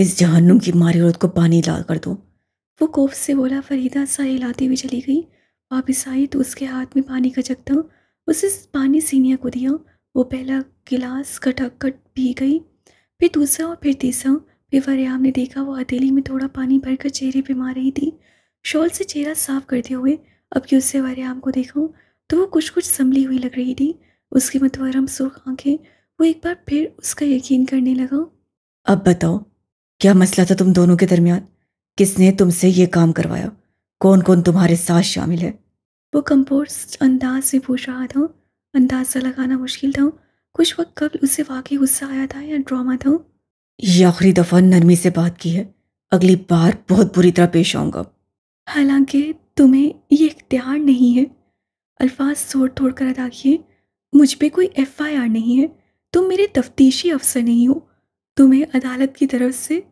इस जहन्नुम की मारी औरत को पानी ला कर दो वो कोफ से बोला फरीदा सा लाती हुई चली गई वापिस आई तो उसके हाथ में पानी का जगता था उसे पानी सीनिया को दिया वो पहला गिलास खटाखट पी गई फिर दूसरा और फिर तीसरा फिर फरेहाम ने देखा वो हथेली में थोड़ा पानी भरकर चेहरे पर मार रही थी शॉल से चेहरा साफ करते हुए अब कि उससे वरियाम को देखूँ तो वो कुछ कुछ संभली हुई लग रही थी उसकी मतवरम सुर्ख आंखें वो एक बार फिर उसका यकीन करने लगा अब बताओ क्या मसला था तुम दोनों के दरमियान किसने तुमसे ये काम करवाया कौन कौन तुम्हारे साथ शामिल है वो कम्पोज अंदाज से पूछ रहा था अंदाज़ा लगाना मुश्किल था कुछ वक्त कबल उसे वाकई गुस्सा आया था या ड्रामा था ये आखिरी दफ़ा नरमी से बात की है अगली बार बहुत बुरी तरह पेश आऊँगा हालांकि तुम्हें ये इख्तियार नहीं है अल्फाज तोड़ तोड़ कर अदा किए मुझ पर कोई एफ़ आई आर नहीं है तुम मेरे तफ्तीशी अफसर नहीं हो तुम्हें अदालत की तरफ से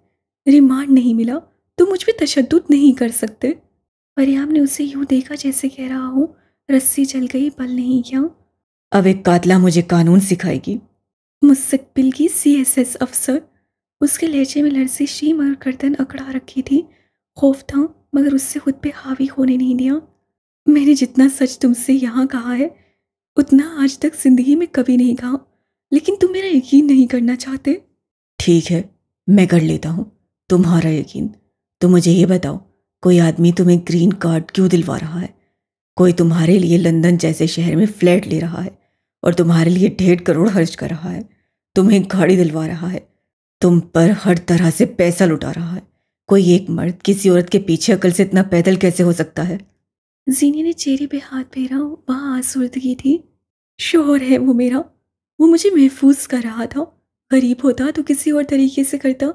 रिमांड नहीं मिला तुम मुझ पर तशद नहीं कर सकते मरियाम ने उसे यूँ देखा जैसे कह रहा हो रस्सी चल गई बल नहीं किया अब एक कातला मुझे कानून सिखाएगी मुस्तबिल की सी एस एस अफसर उसके लहजे में लड़सी शीम और गर्दन अकड़ा रखी थी खौफ था मगर उससे खुद पे हावी होने नहीं दिया मैंने जितना सच तुमसे यहाँ कहा है उतना आज तक जिंदगी में कभी नहीं कहा लेकिन तुम मेरा यकीन नहीं करना चाहते ठीक है मैं कर लेता हूँ तुम्हारा यकीन तो मुझे ये बताओ कोई आदमी तुम्हें ग्रीन कार्ड क्यों दिलवा रहा है कोई तुम्हारे लिए लंदन जैसे शहर में फ्लैट ले रहा है और तुम्हारे लिए डेढ़ करोड़ खर्च कर रहा है तुम्हें गाड़ी दिलवा रहा है तुम पर हर तरह से पैसा लुटा रहा है कोई एक मर्द किसी औरत के पीछे अकल से इतना पैदल कैसे हो सकता है जीनी ने चेहरे पे हाथ फेरा वहाँ आसुर्दगी थी शोहर है वो मेरा वो मुझे महफूज कर रहा था गरीब होता तो किसी और तरीके से करता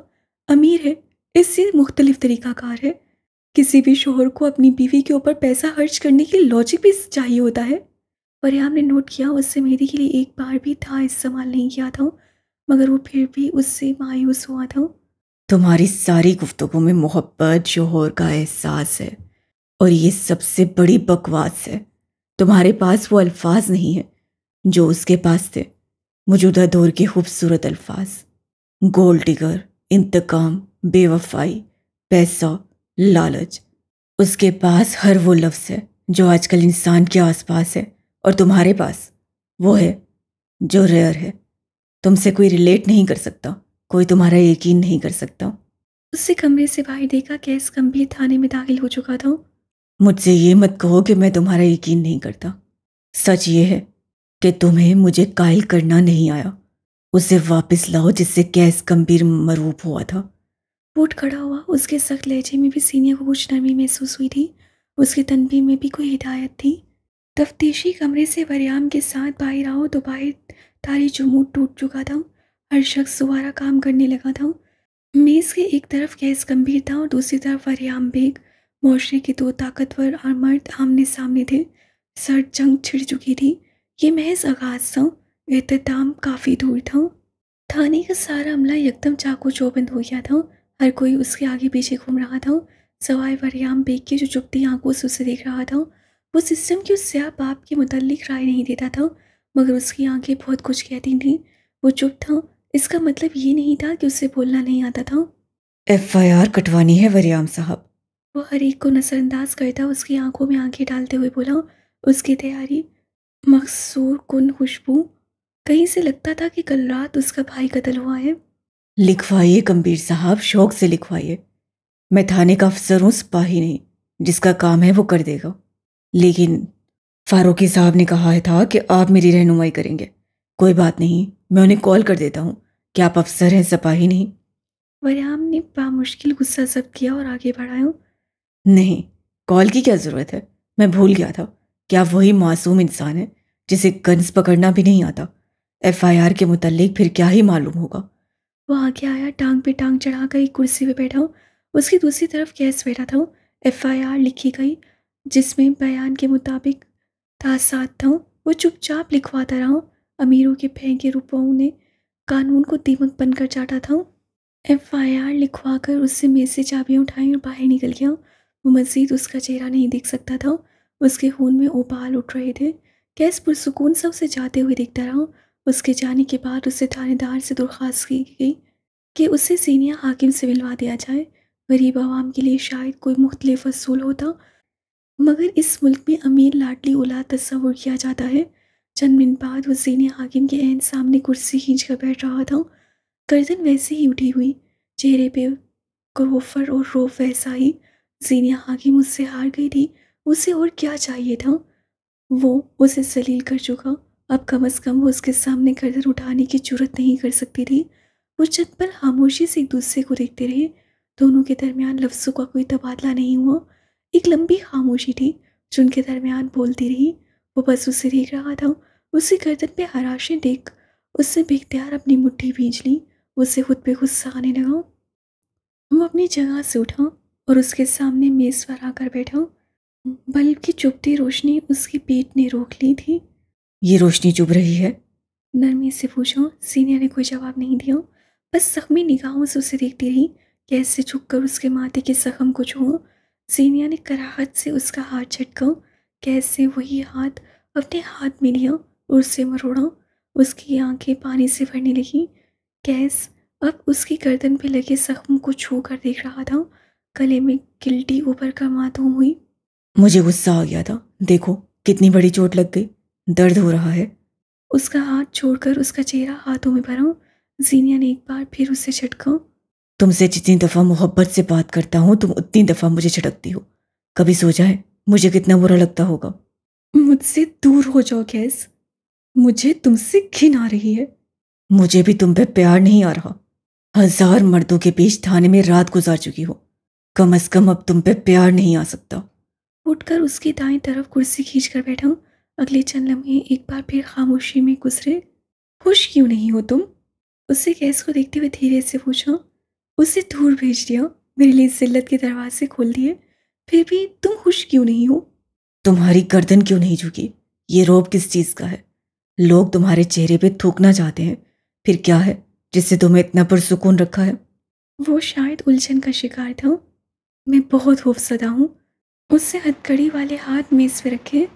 अमीर है इससे मुख्तलिफ तरीक़ाकार है किसी भी शोहर को अपनी बीवी के ऊपर पैसा खर्च करने की लॉजिक भी चाहिए होता है पर ने नोट किया उससे मेरे के लिए एक बार भी था इस्तेमाल नहीं किया था मगर वो फिर भी उससे मायूस हुआ था तुम्हारी सारी गुफ्तगु में मोहब्बत शोहर का एहसास है और ये सबसे बड़ी बकवास है तुम्हारे पास वो अल्फाज नहीं है जो उसके पास थे मौजूदा दौर के खूबसूरत अल्फाज गोल्ड टिगर इंतकाम बेवफाई पैसा लालच उसके पास हर वो लफ्ज़ है जो आजकल इंसान के आसपास है और तुम्हारे पास वो है जो रेयर है तुमसे कोई रिलेट नहीं कर सकता कोई तुम्हारा यकीन नहीं कर सकता उससे कमरे से बाहर देखा कैस गंभीर थाने में दाखिल हो चुका था मुझसे ये मत कहो कि मैं तुम्हारा यकीन नहीं करता सच ये है कि तुम्हें मुझे कायल करना नहीं आया उसे वापस लाओ जिससे कैस गंभीर मरूप हुआ था पोट खड़ा हुआ उसके सख्त लहजे में भी सीनियर को कुछ नरमी महसूस हुई थी उसकी तनबी में भी कोई हिदायत थी तफ्तीशी कमरे से वरियाम के साथ बाहर आओ तो बाहर तारी जमूट टूट चुका था हर शख्स दोबारा काम करने लगा था मेज़ के एक तरफ गैस गंभीर था और दूसरी तरफ वरियाम बेग मोशरे के दो ताकतवर और मर्द आमने सामने थे सर जंग छिड़ चुकी थी ये महज आगाज था अहतदाम काफ़ी दूर था थाने का सारा अमला एकदम चाकू चौबंद हो गया था हर कोई उसके आगे पीछे घूम रहा था सवाए वरियाम बेग के जो चुपती आंखों से उसे देख रहा था वो सिस्टम के उस स्या बाप के मुतलिक राय नहीं देता था मगर उसकी आंखें बहुत कुछ कहती थीं वो चुप था इसका मतलब ये नहीं था कि उसे बोलना नहीं आता था एफ आई आर कटवानी है वरियाम साहब वो हर एक को नज़रअंदाज करता उसकी आंखों में आंखें डालते हुए बोला उसकी तैयारी मकसूर कन खुशबू कहीं से लगता था कि कल रात उसका भाई कत्ल हुआ है लिखवाइए गंभीर साहब शौक से लिखवाइए मैं थाने का अफसर हूँ सिपाही नहीं जिसका काम है वो कर देगा लेकिन फारूकी साहब ने कहा था कि आप मेरी रहनुमाई करेंगे कोई बात नहीं मैं उन्हें कॉल कर देता हूँ कि आप अफसर हैं सिपाही नहीं वरियाम ने बामुश्किल गुस्सा सब किया और आगे बढ़ाए नहीं कॉल की क्या ज़रूरत है मैं भूल गया था कि आप वही मासूम इंसान है जिसे गन्स पकड़ना भी नहीं आता एफ़ के मुतलिक फिर क्या ही मालूम होगा वो आगे आया टांग पे टांग चढ़ा कर एक कुर्सी पे बैठा हूँ उसकी दूसरी तरफ कैस बैठा था एफ आई आर लिखी गई जिसमें बयान के मुताबिक साथ था वो चुपचाप लिखवाता रहा अमीरों के फेंके रुपयों ने कानून को दीमक बनकर चाटा था एफ आई आर लिखवा कर उससे मेज से चाबियाँ उठाई और बाहर निकल गया वो मजीद उसका चेहरा नहीं देख सकता था उसके खून में उबाल उठ रहे थे कैस पुरसकून सा उसे जाते हुए देखता रहा उसके जाने के बाद उसे थानेदार से दरख्वास्त की गई कि उसे सीनिया हाकिम से मिलवा दिया जाए गरीब आवाम के लिए शायद कोई मुख्तलिफ असूल होता मगर इस मुल्क में अमीर लाडली औलाद तस्वुर किया जाता है चंद मिनट बाद वो सीनिया हाकिम के एन सामने कुर्सी खींच कर बैठ रहा था गर्दन वैसे ही उठी हुई चेहरे पे क्रोफर और रोफ वैसा ही जीनिया हाकिम उससे हार गई थी उसे और क्या चाहिए था वो उसे सलील कर चुका अब कम अज़ कम वो उसके सामने गर्दन उठाने की जरूरत नहीं कर सकती थी वो चत पर खामोशी से एक दूसरे को देखते रहे दोनों के दरमियान लफ्ज़ों का कोई तबादला नहीं हुआ एक लंबी खामोशी थी जो उनके दरमियान बोलती रही वो बस उसे देख रहा था उसे गर्दन पे हराशें देख उससे बेख्तियार अपनी मुट्ठी भींच ली उसे खुद पे गुस्सा आने लगा वो अपनी जगह से उठा और उसके सामने मेज़ पर आकर बैठा बल्ब की चुपती रोशनी उसकी पीठ ने रोक ली थी ये रोशनी चुभ रही है नरमी से पूछो सीनिया ने कोई जवाब नहीं दिया बस जख्मी निगाहों से उसे देखती रही कैसे झुक कर उसके माथे के जख्म को छुआ सीनिया ने कराहत से उसका हाथ झटका कैसे वही हाथ अपने हाथ में लिया और उसे मरोड़ा उसकी आंखें पानी से भरने लगी कैस अब उसकी गर्दन पे लगे जख्म को छू कर देख रहा था गले में गिल्टी ऊपर का मातूम हुई मुझे गुस्सा आ गया था देखो कितनी बड़ी चोट लग गई दर्द हो रहा है उसका हाथ छोड़कर उसका चेहरा हाथों में भरा जीनिया ने एक बार फिर उससे छटका तुमसे जितनी दफ़ा मोहब्बत से बात करता हूँ तुम उतनी दफ़ा मुझे छिटकती हो कभी सोचा है मुझे कितना बुरा लगता होगा मुझसे दूर हो जाओ गैस मुझे तुमसे घिन आ रही है मुझे भी तुम पे प्यार नहीं आ रहा हजार मर्दों के बीच थाने में रात गुजार चुकी हो कम अज कम अब तुम पे प्यार नहीं आ सकता उठकर उसकी दाएं तरफ कुर्सी खींच कर बैठा हूँ अगले चंद लम्हे एक बार फिर खामोशी में गुजरे खुश क्यों नहीं हो तुम उससे गैस को देखते हुए धीरे से पूछा उसे दूर भेज दिया मेरे लिए जिल्लत के दरवाजे खोल दिए फिर भी तुम खुश क्यों नहीं हो तुम्हारी गर्दन क्यों नहीं झुकी ये रोब किस चीज़ का है लोग तुम्हारे चेहरे पे थूकना चाहते हैं फिर क्या है जिससे तुम्हें इतना पुरसकून रखा है वो शायद उलझन का शिकार था मैं बहुत खूबसदा हूँ उससे हथकड़ी वाले हाथ मेज़ पे रखे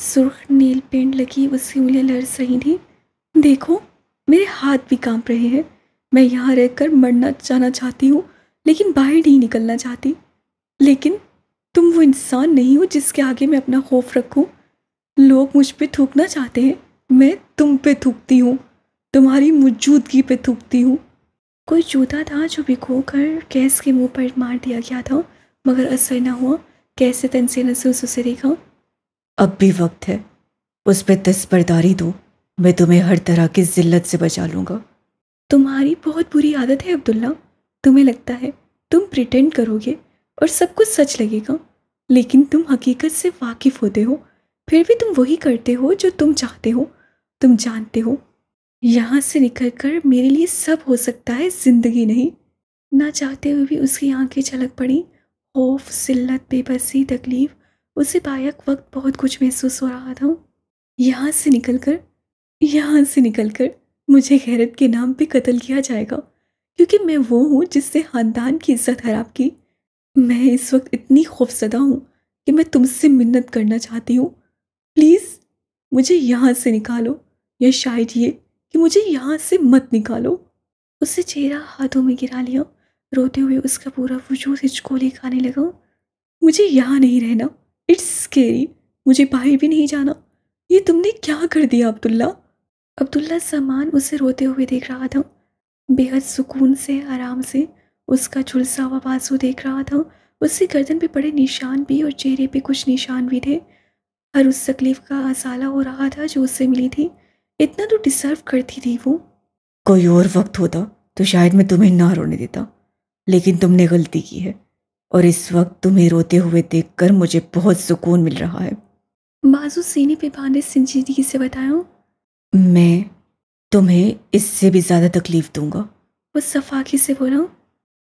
सुर्ख नील पेंट लगी उसकी उंगलियाँ लहर सही थी देखो मेरे हाथ भी कांप रहे हैं मैं यहाँ रहकर मरना जाना चाहती हूँ लेकिन बाहर नहीं निकलना चाहती लेकिन तुम वो इंसान नहीं हो जिसके आगे मैं अपना खौफ रखूँ लोग मुझ पर थूकना चाहते हैं मैं तुम पे थूकती हूँ तुम्हारी मौजूदगी पे थूकती हूँ कोई जूता था जो भिगो कर गैस के मुंह पर मार दिया गया था मगर असर ना हुआ कैसे तनसे नसूस उसे देखा अब भी वक्त है उस पर तस्बरदारी दो मैं तुम्हें हर तरह की जिल्लत से बचा लूँगा तुम्हारी बहुत बुरी आदत है अब्दुल्ला तुम्हें लगता है तुम प्रिटेंड करोगे और सब कुछ सच लगेगा लेकिन तुम हकीकत से वाकिफ होते हो फिर भी तुम वही करते हो जो तुम चाहते हो तुम जानते हो यहाँ से निकल कर मेरे लिए सब हो सकता है ज़िंदगी नहीं ना चाहते हुए भी उसकी आंखें झलक पड़ी खौफ सिल्लत बेबसी तकलीफ़ उसे बायक वक्त बहुत कुछ महसूस हो रहा था यहाँ से निकलकर यहाँ से निकलकर मुझे गैरत के नाम पे कत्ल किया जाएगा क्योंकि मैं वो हूँ जिससे ख़ानदान की इज्जत खराब की मैं इस वक्त इतनी खौफसदा हूँ कि मैं तुमसे मिन्नत करना चाहती हूँ प्लीज़ मुझे यहाँ से निकालो या शायद ये कि मुझे यहाँ से मत निकालो उससे चेहरा हाथों में गिरा लिया रोते हुए उसका पूरा वजूद हिचकोली खाने लगा मुझे यहाँ नहीं रहना इट्स स्केरी मुझे बाहर भी नहीं जाना ये तुमने क्या कर दिया अब्दुल्ला अब्दुल्ला सामान उसे रोते हुए देख रहा था बेहद सुकून से आराम से उसका झुलसा हुआ बाजू देख रहा था उससे गर्दन पे पड़े निशान भी और चेहरे पे कुछ निशान भी थे हर उस तकलीफ का असाला हो रहा था जो उससे मिली थी इतना तो डिसर्व करती थी वो कोई और वक्त होता तो शायद मैं तुम्हें ना रोने देता लेकिन तुमने गलती की है और इस वक्त तुम्हें रोते हुए देखकर मुझे बहुत सुकून मिल रहा है बाजू सीने पे बांधे संजीदगी से बताया मैं तुम्हें इससे भी ज़्यादा तकलीफ दूंगा वो सफाकी से बोला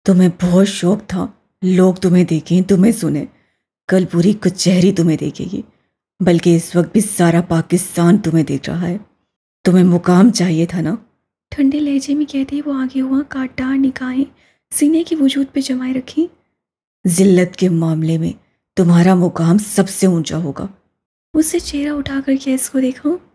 तुम्हें बहुत शौक था लोग तुम्हें देखें तुम्हें सुने कल पूरी कचहरी तुम्हें देखेगी बल्कि इस वक्त भी सारा पाकिस्तान तुम्हें देख रहा है तुम्हें मुकाम चाहिए था ना ठंडे लहजे में कहते वो आगे हुआ काटार निकाहें सीने की वजूद पे जमाए रखी जिल्लत के मामले में तुम्हारा मुकाम सबसे ऊंचा होगा उसे चेहरा उठाकर क्या इसको देखा